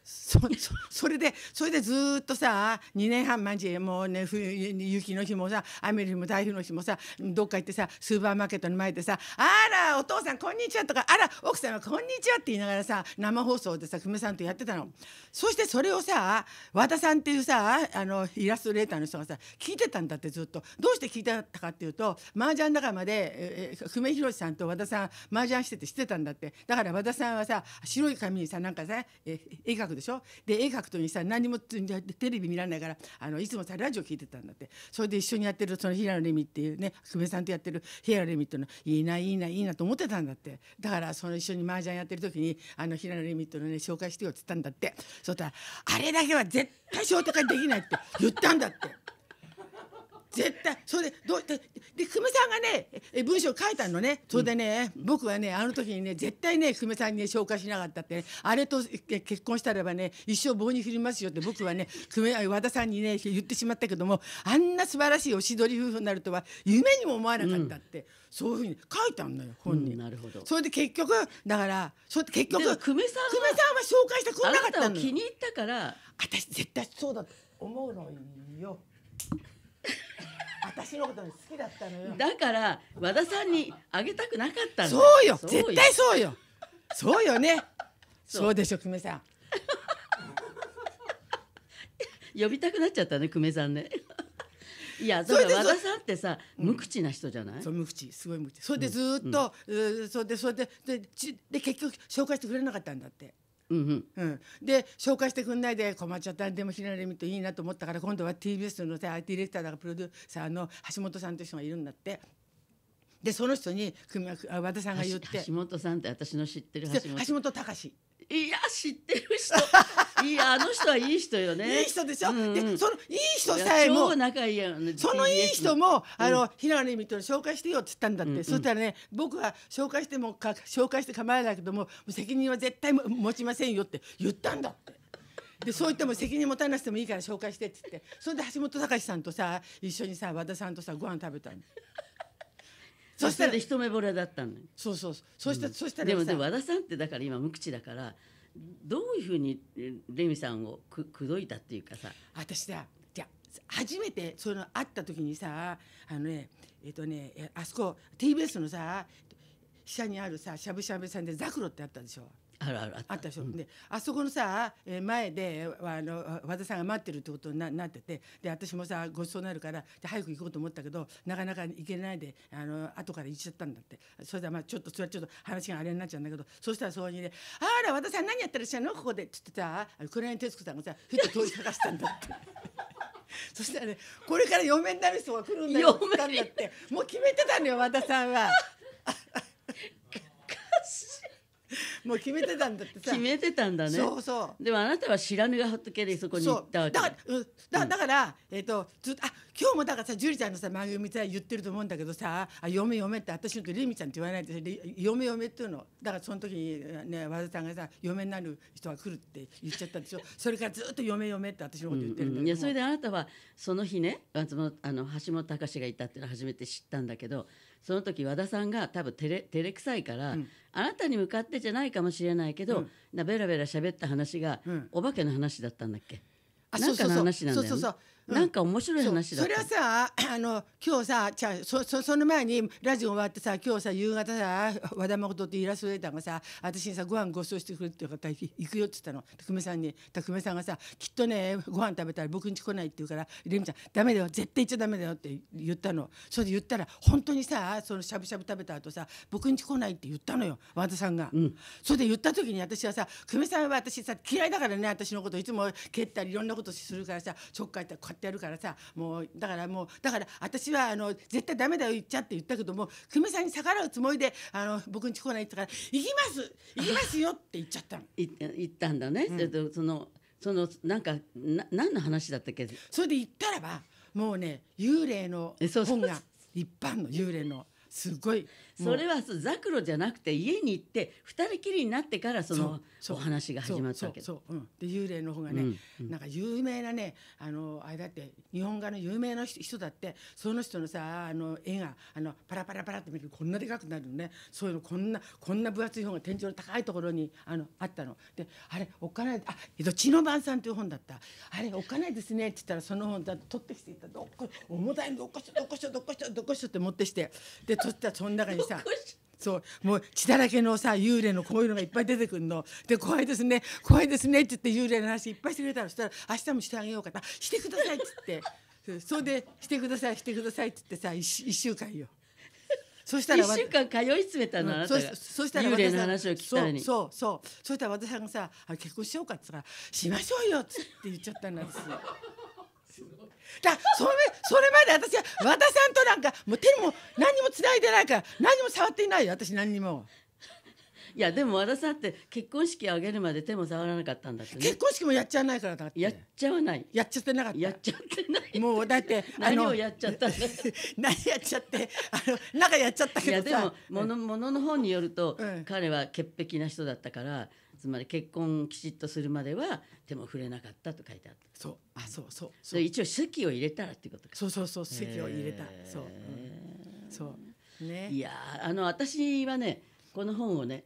そ それでそれでずっとさ2年半毎日もうね冬雪の日もさ雨の日も台風の日もさどっか行ってさスーパーマーケットの前でさ「あらお父さんこんにちは」とか「あら奥様こんにちは」って言いながらさ生放送でさ久米さんとやってたのそしてそれをさ和田さんっていうさあのイラストレーターの人がさ聞いてたんだってずっとどうして聞いてたかっていうと麻雀仲間で、え久米宏さんと和田さん麻雀しててしてたんだってだから和田さんはさ白い紙にさなんかさ、え絵描くくでしょで絵描くとにさ何もテレビ見られないからあのいつもさラジオ聞いてたんだってそれで一緒にやってるその平野レミっていうね久米さんとやってる平野レミっていうのいいないいないいなと思ってたんだってだからその一緒に麻雀やってる時にあの平野レミっていうのね紹介してよって言ったんだってそしたらあれだけは絶対紹介できないって言ったんだって。絶対それでどうでで久米さんがねえ文章書いたのねそれでね、うん、僕はねあの時にね絶対ね久米さんにね紹介しなかったって、ね、あれと結婚したらばね一生棒に振りますよって僕はね久米和田さんにね言ってしまったけどもあんな素晴らしいおしどり夫婦になるとは夢にも思わなかったって、うん、そういうふうに書いたんだよ本に、うん、なるほどそれで結局だからそ結局久米さん久米さんは紹介してくれなかったの気に入ったから私絶対そうだと思うのよ。私のことに好きだったのよだから和田さんにあげたくなかったそうよ絶対そうよそうよねそうでしょ久米さん 呼びたくなっちゃったね久米さんね いやだから和田さんってさ無口な人じゃない、うん、そう無口すごい無口それでずっと、うん、それでそれででで結局紹介してくれなかったんだってうん、うん、で紹介してくんないで困っちゃったでもひらりみていいなと思ったから今度は TBS の i ディレクターだからプロデューサーの橋本さんという人がいるんだって。でその人に和田さんが言って橋本さんって私の知ってる橋本隆いや知ってる人 いやあの人はいい人よね。いい人でしょ。うんうん、でそのいい人さえも仲いいや、ね、そのいい人も、うん、あの平野レミと紹介してよって言ったんだって。うんうん、そしたらね僕は紹介してもか紹介して構わないけども責任は絶対持ちませんよって言ったんだって。でそう言っても責任持たなくてもいいから紹介してって言ってそれで橋本隆さんとさ一緒にさ和田さんとさご飯食べたの。そしたら一目惚れだったのそうそうそしたそしたらでもでも和田さんってだから今無口だからどういうふうにレミさんをく口説いたっていうかさ私だじゃ初めてその会った時にさあのねえっ、とねあそこ TBS のさ下にあるさしゃぶしゃぶ屋さんでザクロってあったでしょあるあるあったでしょ、うん、であそこのさ前であの和田さんが待ってるってことにななっててで私もさごちそうになるからで早く行こうと思ったけどなかなか行けないであの後から行っちゃったんだってそれでまあちょっとそれはちょっと話があれになっちゃうんだけどそしたらそこにね「あら和田さん何やってらっしゃるのここで」っつってさ黒柳徹子さんがさふっと通りかかしたんだって。そしたらねこれから嫁になる人が来るんだよって言ったんだってもう決めてたのよ和田さんは。もう決めてたんだってさ決めてたんだねそうそうでもあなたは知らぬが仏でそこに行ったわけだから、うん、だだから、えっ、ー、とずっとあ今日もだからさ樹里ちゃんのさ番組さ言ってると思うんだけどさ「あ嫁嫁」って私のとりミちゃんって言わないで嫁嫁っていうのだからその時にね和田さんがさ「嫁になる人が来る」って言っちゃったんでしょそれからずっと「嫁嫁」って私のこと言ってるんだけど、うんうん、いやそれであなたはその日ねあの橋本隆がいたっていうのを初めて知ったんだけどその時和田さんが多分照れ照れくさいから、うん、あなたに向かってじゃないかもしれないけど、うん、ベラベラ喋った話が、うん、お化けの話だったんだっけ。なんかの話なんだよ、ね、そうそうそうなんか面白い話だそれはさ あの今日さじゃそそその前にラジオ終わってさ今日さ夕方さ和田誠ってイラストレーターがさ私にさご飯ご馳走してくれって言うから行くよって言ったの匠さんに匠さんがさきっとねご飯食べたら僕んち来ないって言うからレミちゃんダメだよ絶対行っちゃダメだよって言ったのそれで言ったら本当にさそのしゃぶしゃぶ食べた後さ僕んち来ないって言ったのよ和田さんが、うん、それで言った時に私はさ久米さんは私さ嫌いだからね私のこといつも蹴ったりいろんなことするからさちょっかいってこ買ってやるからさもうだからもうだから私はあの絶対ダメだよ言っちゃって言ったけども久米さんに逆らうつもりであの僕んち来ないって言ったから「行きます行きますよ」って言っちゃったの。行 ったんだね、うん、そそのそのなんかな何の話だったっけそれで行ったらばもうね幽霊の本が一般の幽霊のすごいそれはそザクロじゃなくて家に行って二人きりになってからそのお話が始まったわけそうそう、うん、で幽霊の方がね、うん、なんか有名なねあのあれだって日本画の有名な人だってその人のさあの絵があのパラパラパラって見るとこんなでかくなるのねそういうのこんなこんな分厚い本が天井の高いところにあのあったのであれおっかないあえっと「血の晩さん」という本だったあれおっかないですねって言ったらその本だ取ってきていったどっこ重たいのどっこしょどっこしょどっこしょどっこしょって持ってしてで取ったらその中にささそうもう血だらけのさ幽霊のこういうのがいっぱい出てくるので怖いですね怖いですねって言って幽霊の話いっぱいしてくれたらそしたら明日もしてあげようかなしてくださいって言ってそれでしてくださいしてくださいって言ってさ 1, 1週間よ。そしたら一週間通い詰めたの、うしたら幽霊の話を聞きたいにそうそうそうしたら私さんがさ結婚しようかっつったらしましょうよっつって言っちゃったんですよ。だそれそれまで私は和田さんとなんかもう手も何もつないでないから何も触っていないよ私何にも。いやでも私だって結婚式あげるまで手も触らなかったんだってね結婚式もやっちゃわないからだってやっちゃわないやっちゃってなかったやっちゃってないもうだって 何をやっちゃったんだ 何やっちゃってあのなんかやっちゃったけどいやでもものものの本によると、うん、彼は潔癖な人だったからつまり結婚きちっとするまでは手も触れなかったと書いてあった。そう、あ、そうそう。そう一応席を入れたらっていうことか。そうそうそう、席を入れた。そう、うん、そう。ね。いや、あの私はね、この本をね、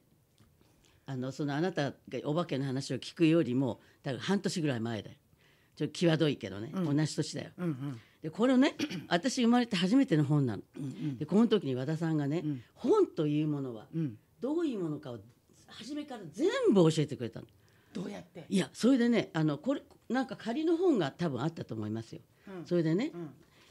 あのそのあなたがお化けの話を聞くよりも多分半年ぐらい前だよちょっと際どいけどね、うん、同じ年だよ。うんうん、でこれをね 私生まれて初めての本なの。うんうん、でこの時に和田さんがね、うん、本というものはどういうものかを初めから全部教えてくれたの。どうやっていやそれでねあのこれなんか仮の本が多分あったと思いますよ。それでね、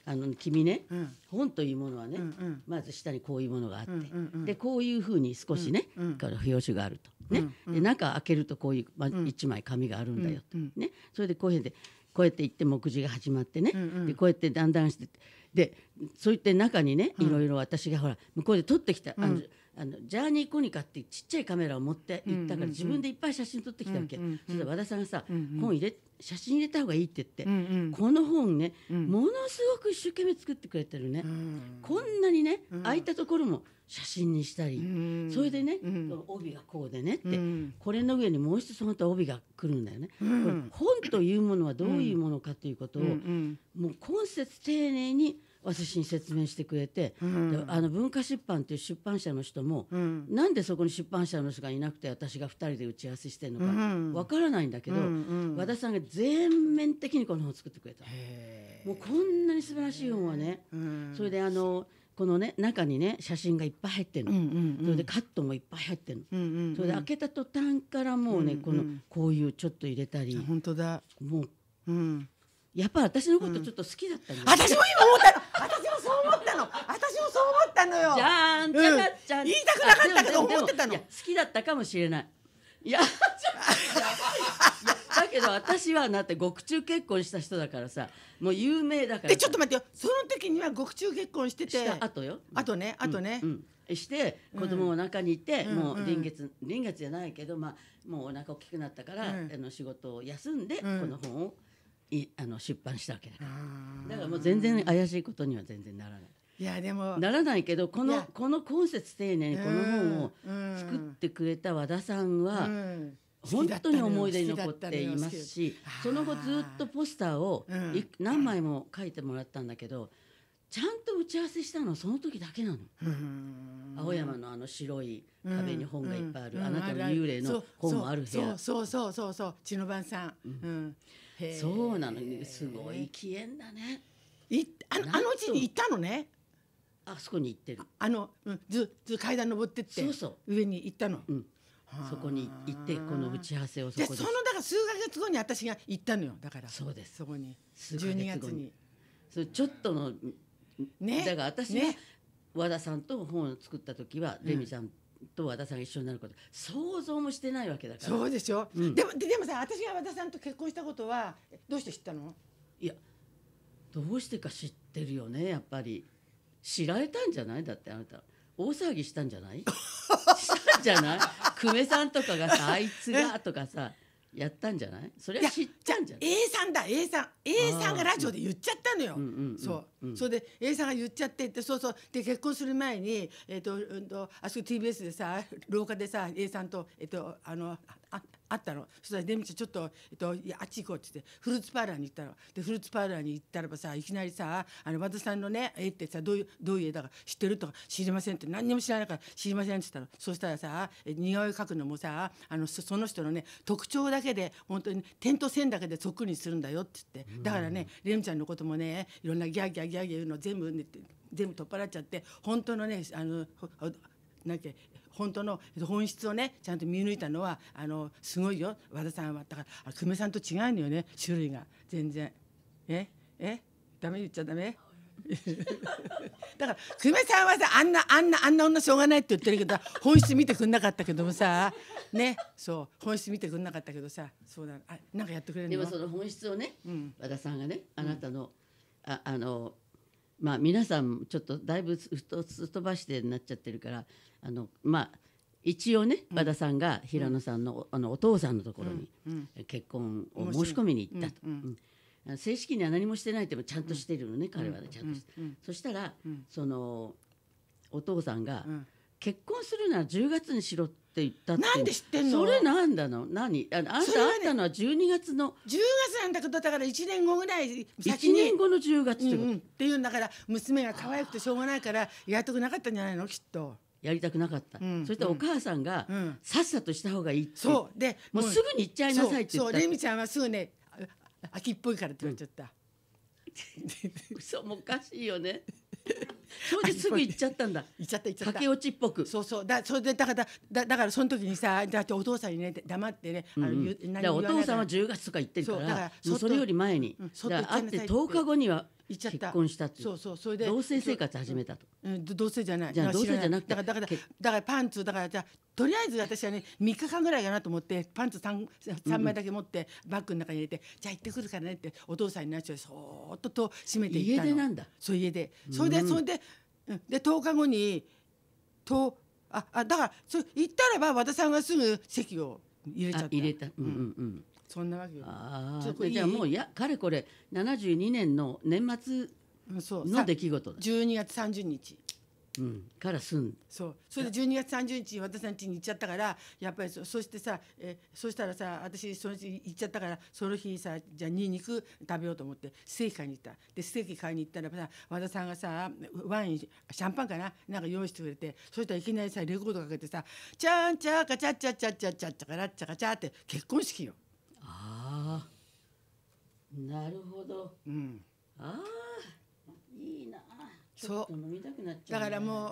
あの君ね、うん、本というものはね、うんうん、まず下にこういうものがあって、うんうんうん、でこういうふうに少しね、うんうん、から表紙があると、ね、うんうん、で中開けるとこういう、まあ、1枚紙があるんだよと、ね、それでこういうふうでこうやっていって目次が始まってね、うんうん、でこうやってだんだんしてでそういって中にねいろいろ私がほら向こうで取ってきた、あのあのジャーニーコニカってちっちゃいカメラを持って行ったから自分でいっぱい写真撮ってきたわけ、そしたら和田さんがさ、本入れ写真入れた方がいいって言って、この本ね、ものすごく一生懸命作ってくれてるね、こんなにね、空いたところも写真にしたり、それでね、帯がこうでねって、これの上にもう一つそのは帯が来るんだよね、本というものはどういうものかということを、もう今節丁寧に私に説明してくれて、うん、あの文化出版っていう出版社の人も、うん、なんでそこに出版社の人がいなくて私が2人で打ち合わせしてるのかわからないんだけど、うんうん、和田さんが全面的にこの本を作ってくれたもうこんなに素晴らしい本はね、うん、それであのこのね中にね写真がいっぱい入ってるの、うんうんうん、それでカットもいっぱい入ってるの、うんうんうん、それで開けた途端からもうね、うんうん、このこういうちょっと入れたり本当だもう、うん、やっぱ私のことちょっと好きだった、うん、私も今思ったの私もそう思ったの私もそう思ったのよじゃんちゃかちゃん、うん、言いたくなかったけど思ってたの好きだったかもしれないいやだけど私はなって獄中結婚した人だからさもう有名だからでちょっと待ってよその時には獄中結婚しててあとよあとねあとね、うん、うん、して子供をお腹にいて、うん、もう臨月臨月じゃないけどまあもうお腹大きくなったから、あの仕事を休んで、この本をいあの出版したわけだからだからもう全然怪しいことには全然ならない。いやでもならないけどこのこの今節丁寧にこの本を作ってくれた和田さんは、本当に思い出に残っていますしその後ずっとポスターを何枚も書いてもらったんだけどちゃんと打ち合わせしたのはその時だけなの。青山のあの白い壁に本がいっぱいある、あなたの幽霊の本もある部屋そうそうそうそうそう血の晩さん、うんそうなのにすごい機嫌だねいあのあのうちに行ったのねあそこに行ってるあの、うん、ずず階段登ってってそうそう上に行ったの、うん、そこに行ってこの打ち合わせをそこでそのだから数ヶ月後に私が行ったのよだからそうですそこに12月にそれちょっとのねだから私ね、和田さんと本を作った時は、レミさんと和田さんが一緒になること想像もしてないわけだからそうでしょ、うん、でもでもさ私が和田さんと結婚したことはどうして知ったのいやどうしてか知ってるよねやっぱり知られたんじゃないだってあなた大騒ぎしたんじゃない したんじゃない久米さんとかがさあいつがとかさやったんじゃないそれは知っちゃうんじゃない A さんだ A さん A さんがラジオで言っちゃったのよ、うんそう、うん、それで A さんが言っちゃってってそうそうで結婚する前にえっ、ー、と,、うんと、とあそこ TBS でさ廊下でさ A さんとえっ、ー、とあのあったのそしたら「レミちゃんちょっと、えっと、いやあっち行こう」って言ってフルーツパーラーに行ったのでフルーツパーラーに行ったらばさいきなりさあの和田さんのね絵ってさどういうどういう絵だか知ってるとか知りませんって何にも知らないから知りませんって言ったのそしたらさ似顔絵描くのもさあのその人のね特徴だけで本当に点と線だけでそっくりにするんだよって言ってだからねレミちゃんのこともねいろんなギャーギャーギャーギャー言うの全部、ね、全部取っ払っちゃって本当のねあのなんけ本当の本質をねちゃんと見抜いたのはあのすごいよ和田さんはだから久米さんと違うのよね種類が全然。ええダメ言っちゃダメ だから久米さんはさあんなあんなあんな女しょうがないって言ってるけど本質見てくんなかったけどもさねそう本質見てくんなかったけどさそうなあなんかやってくれるでもその本質をね、うん、和田さんがねあなたの、うん、ああのまあ皆さんちょっとだいぶふとすっ飛ばしてなっちゃってるからあのまあ一応ね和田さんが平野さんの,、あのお父さんのところに結婚を申し込みに行ったと、正式には何もしてないってもちゃんとしてるのね、彼はねちゃんとして、そしたら、そのお父さんが、結婚するなら10月にしろってって言ったってなんで知ってんのそれなんだの何あのあんた会ったのは12月の、ね、10月なんだけどだから1年後ぐらい先に1年後の10月ってこと、うんうん、っていうんだから娘が可愛くてしょうがないからやっとくなかったんじゃないのきっとやりたくなかった、うん、そしたらお母さんが、さっさとした方がいいってそうでもうすぐに行っちゃいなさいって言ったそうレミちゃんはすぐね秋っぽいからって言われちゃった、うん、もおかしいよねれですぐ行っちゃったんだ 行っちゃった行っちゃった駆け落ちっぽくそうそうだそれでだからだだからその時にさだってお父さんにね黙ってね、あの何お父さんは10月とか行ってるからそれより前に、うん、会って10日後には結婚したってそうそうそれで同棲生活始めたと、うん、同棲じゃないじゃあ同棲じゃなくてだからだからだからパンツだからじゃとりあえず私はね3日間ぐらいかなと思ってパンツ 3, 3枚だけ持ってバッグの中に入れて、うん、じゃあ行ってくるからねってお父さんになっちゃうそーっとと閉めていったの家でなんだそう家でそれで、それでで10日後にとああだからそ行ったらば和田さんがすぐ席を入れちゃった入れた、うんうんうん、そんなわけよ。ああじゃあもうやかれこれ72年の年末の出来事だ12月30日から住んそうそれで12月30日に私の家に行っちゃったからやっぱりそそしてさえそしたらさ私その日行っちゃったからその日にさじゃあにんにく食べようと思ってステーキ買いに行ったでステーキ買いに行ったらさ和田さんがさワインシャンパンかななんか用意してくれてそしたらいきなりさレコードかけてさ「チャンチャカチャチャチャチャチャチャカラチャカチャ」って結婚式よ。ああなるほど。うん、ああそうだからもう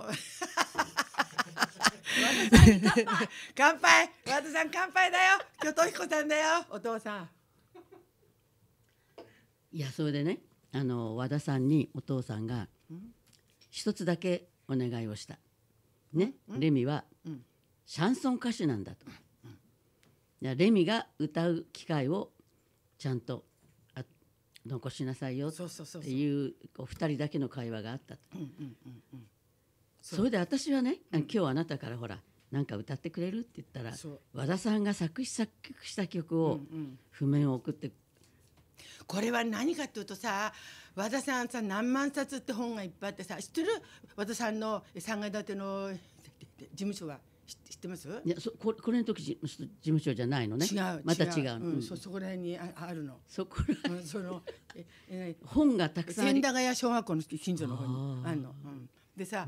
乾杯和田さん乾杯だよ京都彦さんだよお父さんいやそれでねあの和田さんにお父さんが一つだけお願いをしたねレミはシャンソン歌手なんだとレミが歌う機会をちゃんと残しなさいよっていうお二人だけの会話があったと、それで私はね、今日あなたからほらなんか歌ってくれるって言ったら和田さんが作詞作曲した曲を譜面を送って、これは何かっていうとさ和田さんさ何万冊って本がいっぱいあってさ知ってる和田さんの3階建ての事務所は知ってますいやそここれの時事務所じゃないのね違うまた違う、うん、そそこら辺にああるのそこら辺、そのええ本がたくさん千駄ヶ谷小学校の近所の方にあるの、うん、でさ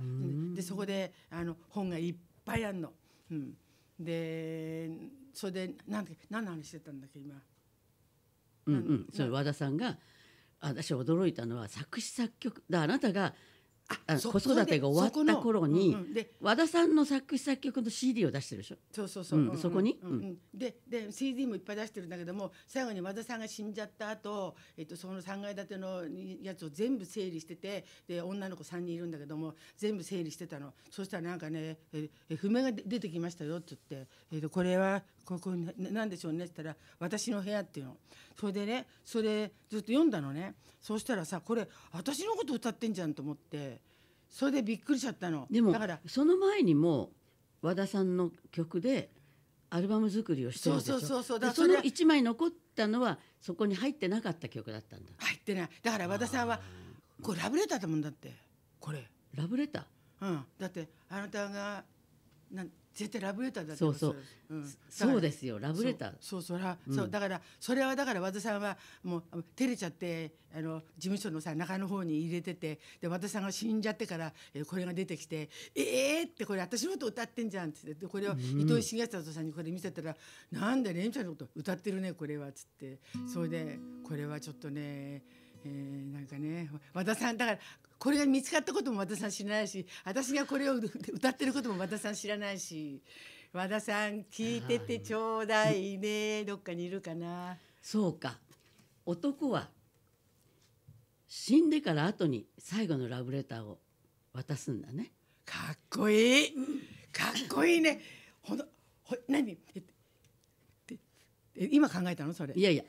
でそこであの本がいっぱいあるの、うん、でそれで何何の話してたんだっけ今うんうんそれ和田さんが私驚いたのは作詞作曲だあなたが「子育てが終わった頃に、うんうん、で和田さんの作詞作曲の CD を出してるでしょそうそうそう、うん、そこに、でで CD もいっぱい出してるんだけども最後に和田さんが死んじゃった後、えっとその3階建てのやつを全部整理しててで女の子3人いるんだけども全部整理してたのそしたらなんかね「え譜面が出てきましたよ」って言って、えっと「これはここ何でしょうね」って言ったら「私の部屋」っていうのそれでねそれずっと読んだのねそうしたらさこれ私のこと歌ってんじゃんと思ってそれでびっくりしちゃったのでもだからその前にも和田さんの曲でアルバム作りをしてるでそうそうそうそうその1枚残ったのはそこに入ってなかった曲だったんだ入ってないだから和田さんはこれラブレターだもんだってこれラブレターうんだってあなたがなん絶対ラブレターだそうそう、うん、そうですよラブレターそうそら、うん、そうだからそれはだから和田さんはもう照れちゃってあの事務所のさ中の方に入れててで和田さんが死んじゃってから、えこれが出てきて「ええー!」ってこれ私のこと歌ってんじゃんっつってこれを伊藤重里さんにこれ見せたら「うん、なんだレンちゃんのこと歌ってるねこれは」っつってそれでこれはちょっとねえー、なんかね和田さんだからこれが見つかったことも和田さん知らないし私がこれを歌ってることも和田さん知らないし和田さん聞いててちょうだいねどっかにいるかな。そうか男は死んでから後に最後のラブレターを渡すんだね。かっこいい。かっこいいね。ほの、ほ、何。今考えたの、それ。いやいや、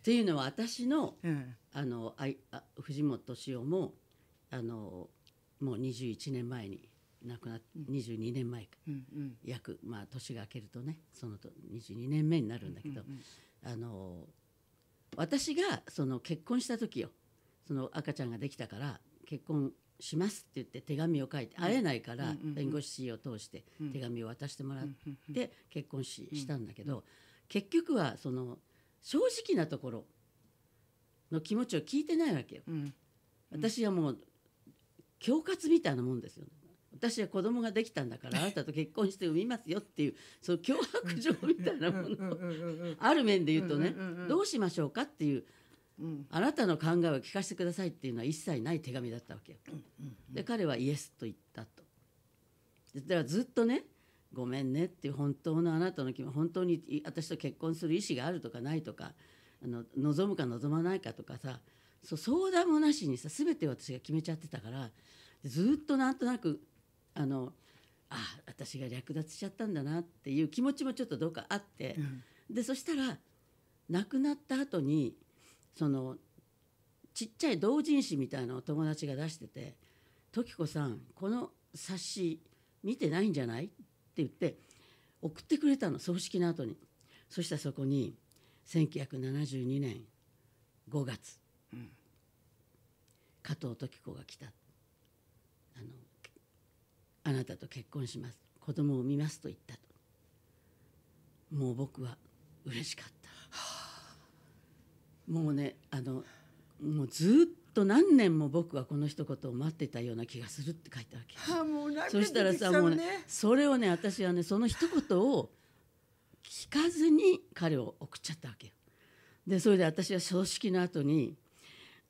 っていうのは私の,、あのあいあ藤本敏夫もあのもう21年前に亡くなって、うん、22年前か、うんうん、約、まあ、年が明けるとねそのと22年目になるんだけど、うんうんあの私がその結婚した時よその赤ちゃんができたから結婚しますって言って手紙を書いて、うん、会えないから弁護士を通して手紙を渡してもらって結婚し,、したんだけど、結局はその正直なところの気持ちを聞いてないわけよ。うん、私はもう恐喝みたいなもんですよ、ね、私は子供ができたんだからあなたと結婚して産みますよっていうその脅迫状みたいなものをある面で言うとねどうしましょうかっていう、あなたの考えを聞かせてくださいっていうのは一切ない手紙だったわけよ。で彼はイエスと言ったと。だからずっとねごめんねっていう本当のあなたの気持ち本当に私と結婚する意思があるとかないとかあの望むか望まないかとかさそう相談もなしにさ全て私が決めちゃってたからずっとなんとなくあのあ私が略奪しちゃったんだなっていう気持ちもちょっとどっかあって、うん、でそしたら亡くなった後にそのちっちゃい同人誌みたいのを友達が出してて「時子さんこの冊子見てないんじゃない?」言って送ってくれたの葬式の後にそしたらそこに1972年5月、うん、加藤時子が来たあの「あなたと結婚します子供を産みます」と言ったともう僕は嬉しかった、はあ、もうねあのもうずっとと何年も僕はこの一言を待ってたような気がするって書いたわけ、あ、もう、ね、そしたらさもうねそれをね私はねその一言を聞かずに彼を送っちゃったわけよ。でそれで私は葬式の後に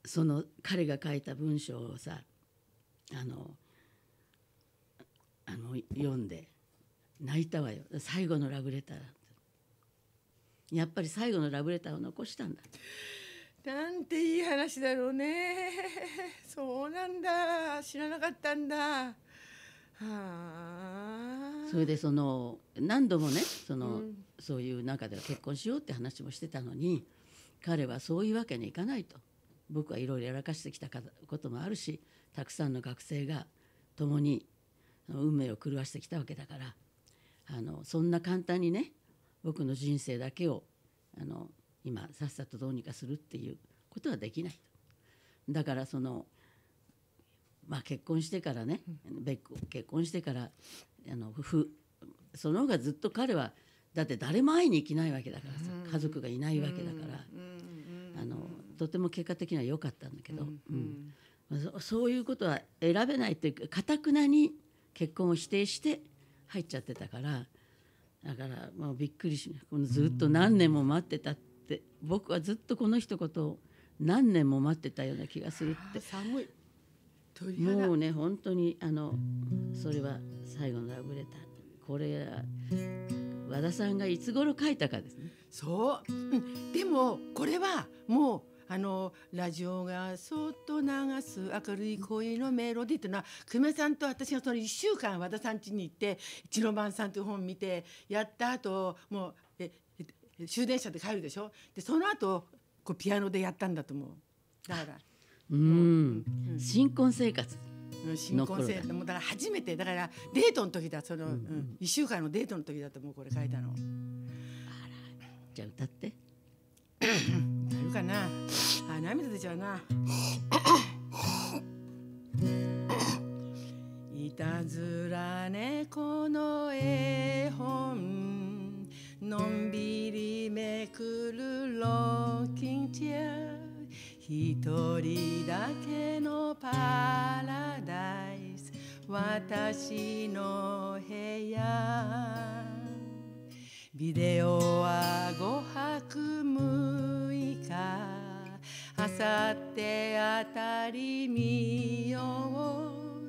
その彼が書いた文章をさあのあの読んで泣いたわよ最後のラブレターやっぱり最後のラブレターを残したんだなんていい話だろうね そうなんだ知らなかったんだはあそれでその何度もねその、うん、そういう中では結婚しようって話もしてたのに彼はそういうわけにいかないと僕はいろいろやらかしてきたこともあるしたくさんの学生が共に運命を狂わしてきたわけだからあのそんな簡単にね僕の人生だけをあの今さっさとどうにかするっていうことはできないと。だからそのまあ、結婚してからね、結婚してからあの夫その方がずっと彼はだって誰も会いに行けないわけだからさ、家族がいないわけだから、あのとても結果的には良かったんだけど、うんそういうことは選べないというかかたくなに結婚を否定して入っちゃってたからだからもうびっくりしこのずっと何年も待ってたって。って僕はずっとこの一言を何年も待ってたような気がするって寒いもうね本当にあのそれは最後のラブレターこれは和田さんがいつ頃書いたかですねそう、うん、でもこれはもうあのラジオがそっと流す明るい恋のメロディーというのは久米さんと私がその1週間和田さん家に行って「一の晩さん」という本を見てやった後もう終電車で帰るでしょでその後こうピアノでやったんだと思うだからうん、うん、新婚生活新婚生活もだから初めてだからデートの時だその、うんうん、1週間のデートの時だともうこれ書いたのあらじゃあ歌って歌るかなあ涙出ちゃうな いたずら猫の絵来るロッキンチ一人だけのパラダイス私の部屋ビデオは5泊6日あさってあたり見よ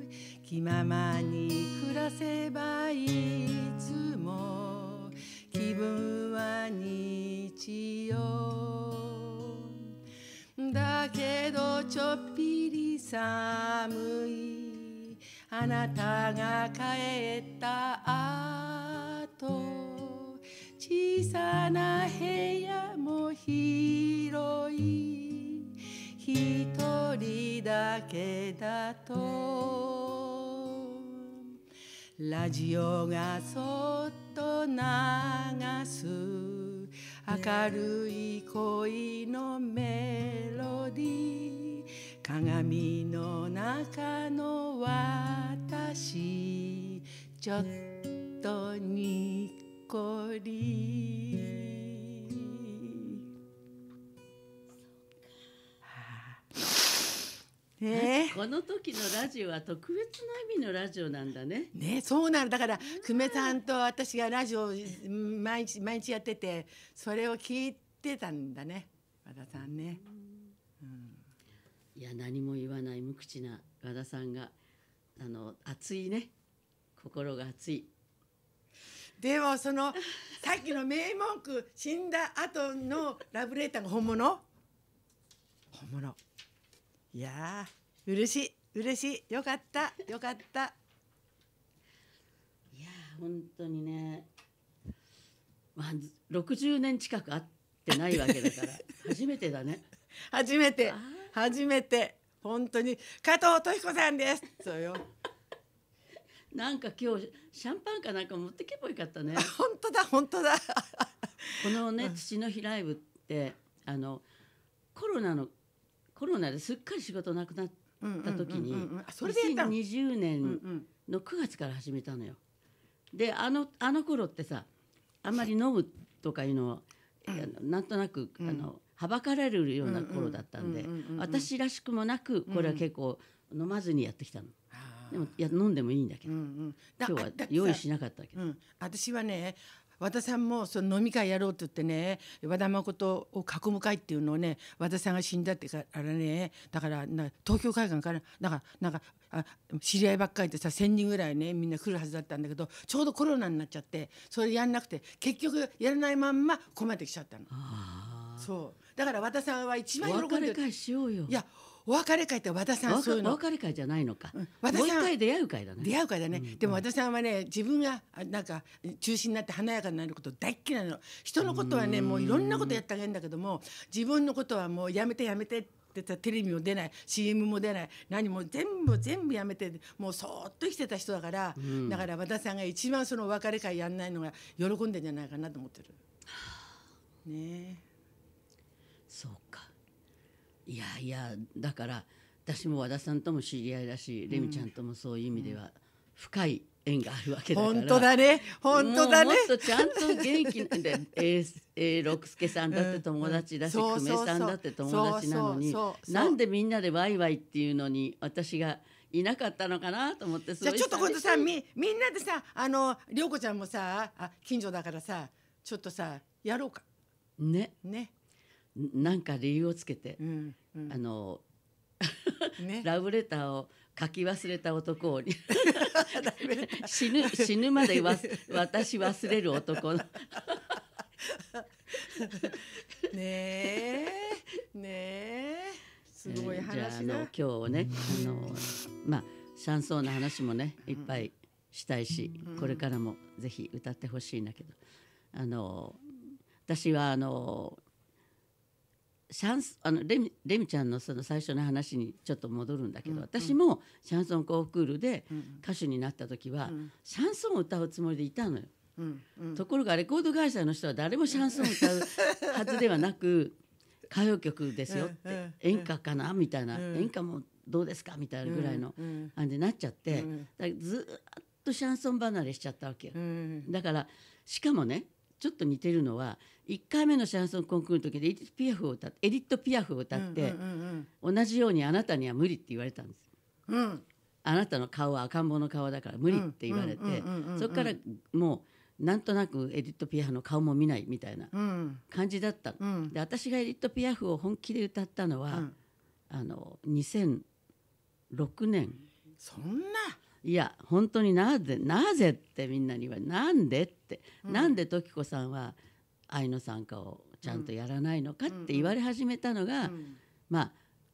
う気ままに暮らせばいい分は日曜だけどちょっぴり寒いあなたが帰った後小さな部屋も広い一人だけだとラジオがそっと流す明るい恋のメロディー鏡の中の私ちょっとにっこりえー、この時のラジオは特別な意味のラジオなんだね。ねそうなんだから久米さんと私がラジオ毎日毎日やっててそれを聞いてたんだね和田さんね。うん、いや何も言わない無口な和田さんがあの熱いね心が熱い。でもその さっきの名文句死んだ後のラブレターが本物本物。いや嬉しい嬉しいよかったよかったいや本当にね、まあ、60年近く会ってないわけだから 初めてだね初めて初めて本当に加藤登彦さんですそうよなんか今日シャンパンかなんか持ってけばよかったね 本当だ本当だこのね土の日ライブってあのコロナのコロナですっかり仕事なくなった時に2020年の9月から始めたのよ。であのあの頃ってさあんまり飲むとかいうのを、うん、なんとなく、うん、あのはばかられるような頃だったんで私らしくもなくこれは結構飲まずにやってきたの。でもいや飲んでもいいんだけど、うんうん、今日は用意しなかったけど、うん、私はね和田さんもその飲み会やろうって言ってね和田誠を囲む会っていうのをね和田さんが死んだってからねだからな東京海岸からなんかなんかあ知り合いばっかりでさ1,000人ぐらいねみんな来るはずだったんだけどちょうどコロナになっちゃってそれやんなくて結局やらないまんまここまで来ちゃったの。そうだから和田さんは一番喜んでる。いやお別れ会って和田さんそういうのお別れ会じゃないのか、うん、和田さんもう一回出会う会だね出会う会だね、うん、でも和田さんはね自分がなんか中心になって華やかになること大っ嫌いなの人のことはねもういろんなことやってあげるんだけども自分のことはもうやめてやめてってってテレビも出ない CM も出ない何も全部全部やめてもうそっと生きてた人だから、うん、だから和田さんが一番そのお別れ会やんないのが喜んでんじゃないかなと思ってる。ねえ。いやいやだから私も和田さんとも知り合いだし、レミちゃんともそういう意味では深い縁があるわけだから本当だね本当だねもっとちゃんと元気なんで A, 六助さんだって友達だし、久米さんだって友達なのになんでみんなでワイワイっていうのに私が。いなかったのかなと思ってじゃあちょっと今度さみみんなでさあの涼子ちゃんもさあ近所だからさちょっとさやろうかねね何か理由をつけて、うんうん、あのね、ラブレターを書き忘れた男を 死ぬ死ぬまでわ私忘れる男のねえねえすごい話だ、えー、じゃあの今日ねあのまあシャンソンの話もねいっぱいしたいし、うん、これからもぜひ歌ってほしいんだけどあの私はあのシャンスあのレミレミちゃんのその最初の話にちょっと戻るんだけど、うん、私もシャンソンコンクールで歌手になった時は、うん、シャンソンを歌うつもりでいたのよ。ところがレコード会社の人は誰もシャンソンを歌うはずではなく 歌謡曲ですよって演歌かなみたいな、演歌もどうですかみたいなぐらいの感じになっちゃって、ずっとシャンソン離れしちゃったわけよ。だからしかもねちょっと似てるのは1回目のシャンソンコンクールの時でエディット・ピアフを歌ってエディット・ピアフを歌って、同じように「あなたには無理」って言われたんです。うんあなたの顔は赤ん坊の顔だから無理って言われてそこからもうなんとなくエディット・ピアフの顔も見ないみたいな感じだった、うん、で私がエディット・ピアフを本気で歌ったのは、うん、あの2006年そんないや本当になぜなぜってみんなに言われなんでって、うん、なんで時子さんは「愛の参加をちゃんとやらないのかって言われ始めたのが、まあ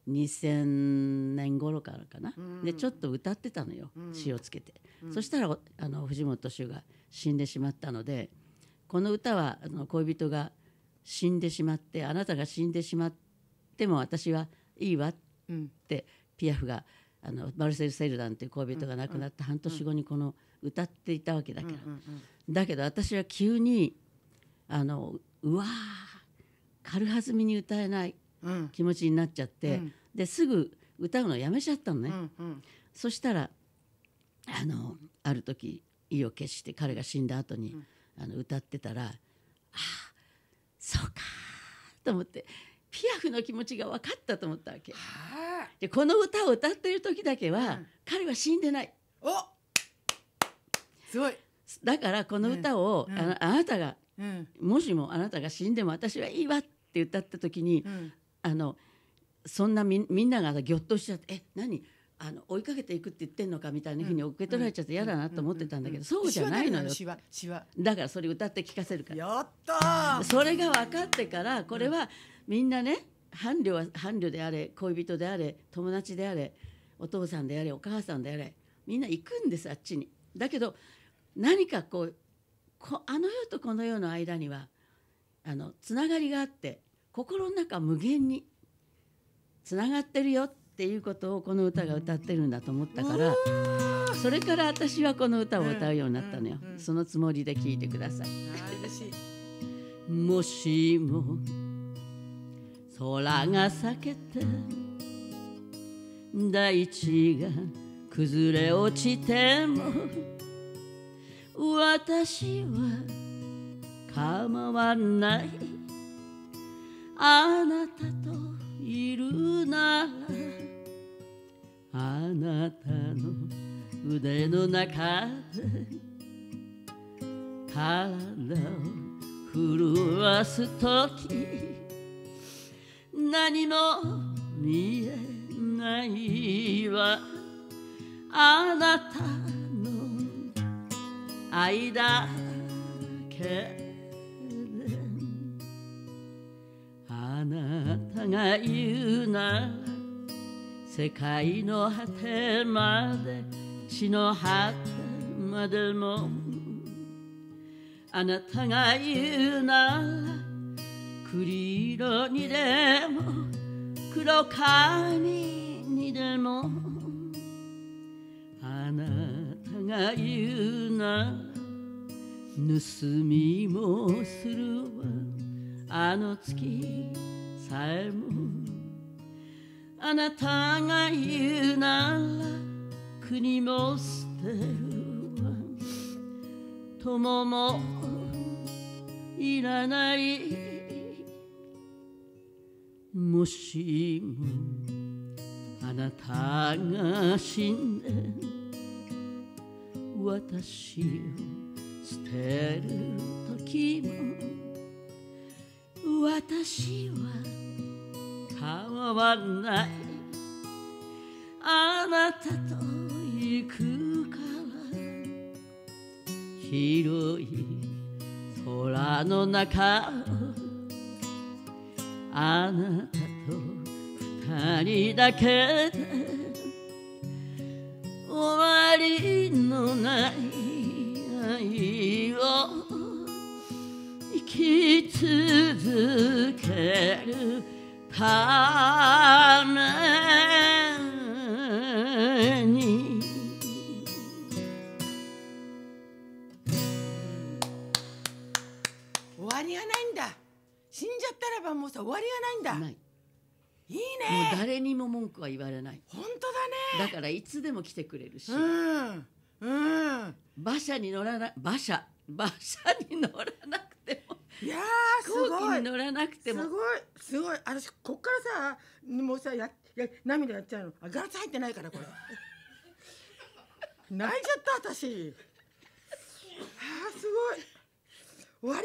2000年頃からかな、でちょっと歌ってたのよ、詞をつけて、そしたらあの藤本周が死んでしまったのでこの歌はあの恋人が死んでしまってあなたが死んでしまっても私はいいわってピアフがあのマルセル・セルダンという恋人が亡くなった半年後にこの歌っていたわけだから、だけど私は急にあのうわー軽はずみに歌えない気持ちになっちゃって、うん、ですぐ歌うのやめちゃったのね、うんうん、そしたらあのある時意を決して彼が死んだ後に、うん、あに歌ってたら「ああそうか」と思ってピアフの気持ちが分かったと思ったわけ。でこの歌を歌ってる時だけは、うん、彼は死んでない。おすごいだからこの歌を、うん、あのあなたがうん、もしもあなたが死んでも私はいいわって歌った時に、うん、あのそんなみんながぎょっとしちゃって「え何あの追いかけていくって言ってんのかみたいなふうに受け取られちゃって嫌だなと思ってたんだけどそうじゃないのよだからそれ歌って聞かせるからやったそれが分かってからこれはみんなね伴侶は伴侶であれ恋人であれ友達であれお父さんであれお母さんであれみんな行くんですあっちに。だけど何かこうこあの世とこの世の間にはあのつながりがあって心の中無限につながってるよっていうことをこの歌が歌ってるんだと思ったからそれから私はこの歌を歌うようになったのよ、うんうん、そのつもりで聴いてください。もしも空が裂けて大地が崩れ落ちても私は構わないあなたといるならあなたの腕の中で体を震わす時何も見えないわあなた間けあなたが言うな世界の果てまで地の果てまでもあなたが言うな栗色にでも黒髪にでもあなたが言うな盗みもするわあの月さえもあなたが言うなら国も捨てるわ友もいらないもしもあなたが死んで私を捨てる時も私は変わんないあなたと行くから広い空の中あなたと二人だけで終わりのない愛を生き続けるために終わりがないんだ死んじゃったらばもうさ終わりがないんだないいいねもう誰にも文句は言われない本当だねだからいつでも来てくれるし、うんうん馬車に乗らな馬車馬車に乗らなくてもいやすごい乗らなくてもすごいすごい私こっからさもうさやや涙やっちゃうのあガラス入ってないからこれ 泣いちゃった私あーすごい終わりがない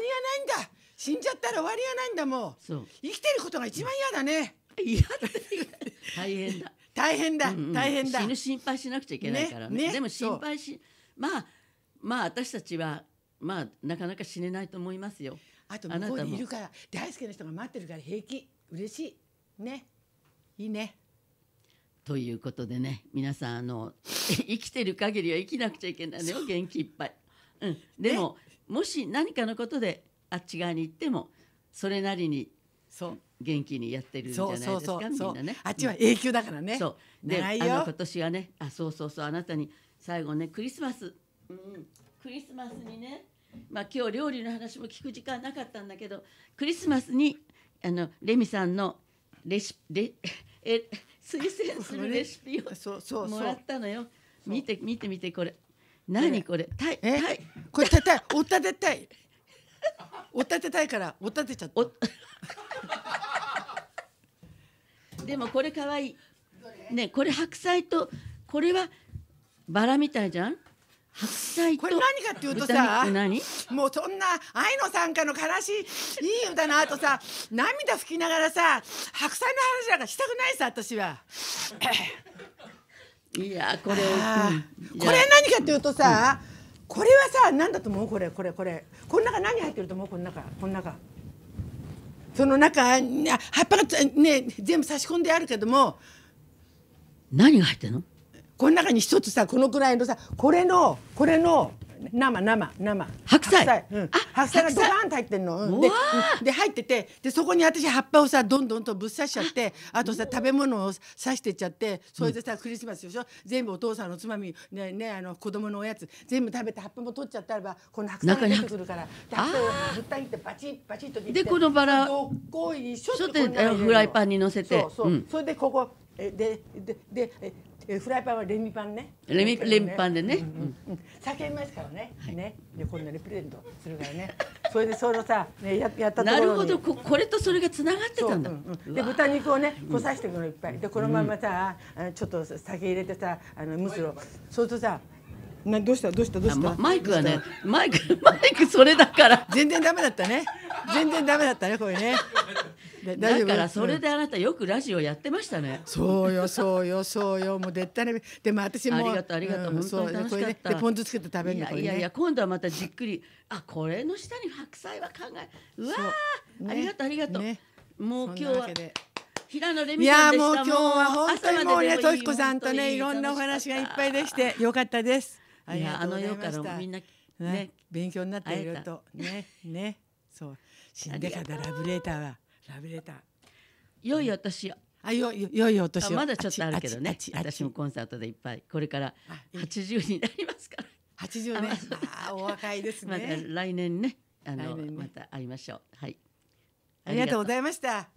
んだ死んじゃったら終わりがないんだもう生きてることが一番嫌だね嫌だ大変だ大変だ、うんうん、大変だ死ぬ心配しなくちゃいけないからね、ねね、でも心配しまあまあ私たちはまあなかなか死ねないと思いますよあと向こうにいるから大好きな人が待ってるから平気嬉しいねいいねということでね皆さんあの 生きてる限りは生きなくちゃいけないのよ元気いっぱい、うん、でも、ね、もし何かのことであっち側に行ってもそれなりにそう元気にやってるんじゃないですかみんなねあっちは永久だからね、そうであの今年はねあそうそうそうあなたに最後ねクリスマス、うん、クリスマスにねまあ今日料理の話も聞く時間なかったんだけどクリスマスにあのレミさんのレシレえ推薦するレシピをもらったのよ見て見て見てこれ何これタイタイこれタイタイおたてたいおたてたいからおたてちゃったでもこれかわいい。ねこれ白菜とこれはバラみたいじゃん白菜これ何かっていうとさもうそんな愛の参加の悲しいいい歌のとさ涙拭きながらさ白菜の話なんかしたくないさ私は。いやこれ、うん、これ何かっていうとさ、うん、これはさ何だと思うこれこれこれこの中何入ってると思うこの中この中。その中葉っぱがね全部差し込んであるけども何が入ってんのこの中に一つさこのくらいのさこれのこれのね生生生白菜白菜,、うん、白菜がドカンと入ってんの、うん、でで入っててでそこに私葉っぱをさどんどんとぶっ刺しちゃってあとさ食べ物を刺してっちゃってそれでさクリスマスでしょ全部お父さんのつまみねねあの子供のおやつ全部食べて葉っぱも取っちゃったらばこの白菜が出てくるから白菜をぶった切ってバチッバチッと切ってでこのバラをこう一ってフライパンにのせてそうそう、うん、それでここででででえフライパンはレミパンね。レミ、レミパンでね。叫びますからね。ね、で、こんなにプレゼントするからね。それで、そのさ、ね、や、やったなるほど、こ、これとそれが繋がってたんだ。で、豚肉をね、こさしてくのいっぱい、で、このままさ、ちょっと酒入れてさ、あの、むしろ、そうするとさ。などうしたどうしたどうした、ま、マイクはねマイク マイクそれだから全然ダメだったね全然ダメだったねこれねだからそれであなたよくラジオやってましたね。そうよそうよそうよもう絶対ねでも私もありがとうありがとう、うん、本当に楽しかった。ね、ポン酢つけて食べるの、ね、いやいや今度はまたじっくりあこれの下に白菜は考えうわう、ね、ありがとうありがとう、ね、もう今日は。平野レミいやもう今日は本当にもうねとしこさんとねいろんなお話がいっぱいできてよかったです。いやあの世からみんなね勉強になっているとねねそう死んでからラブレターはラブレター良いお年をあよよいお年をまだちょっとあるけどね私もコンサートでいっぱいこれから八十になりますから80年あお若いですねまた来年ねあのまた会いましょうはいありがとうございました。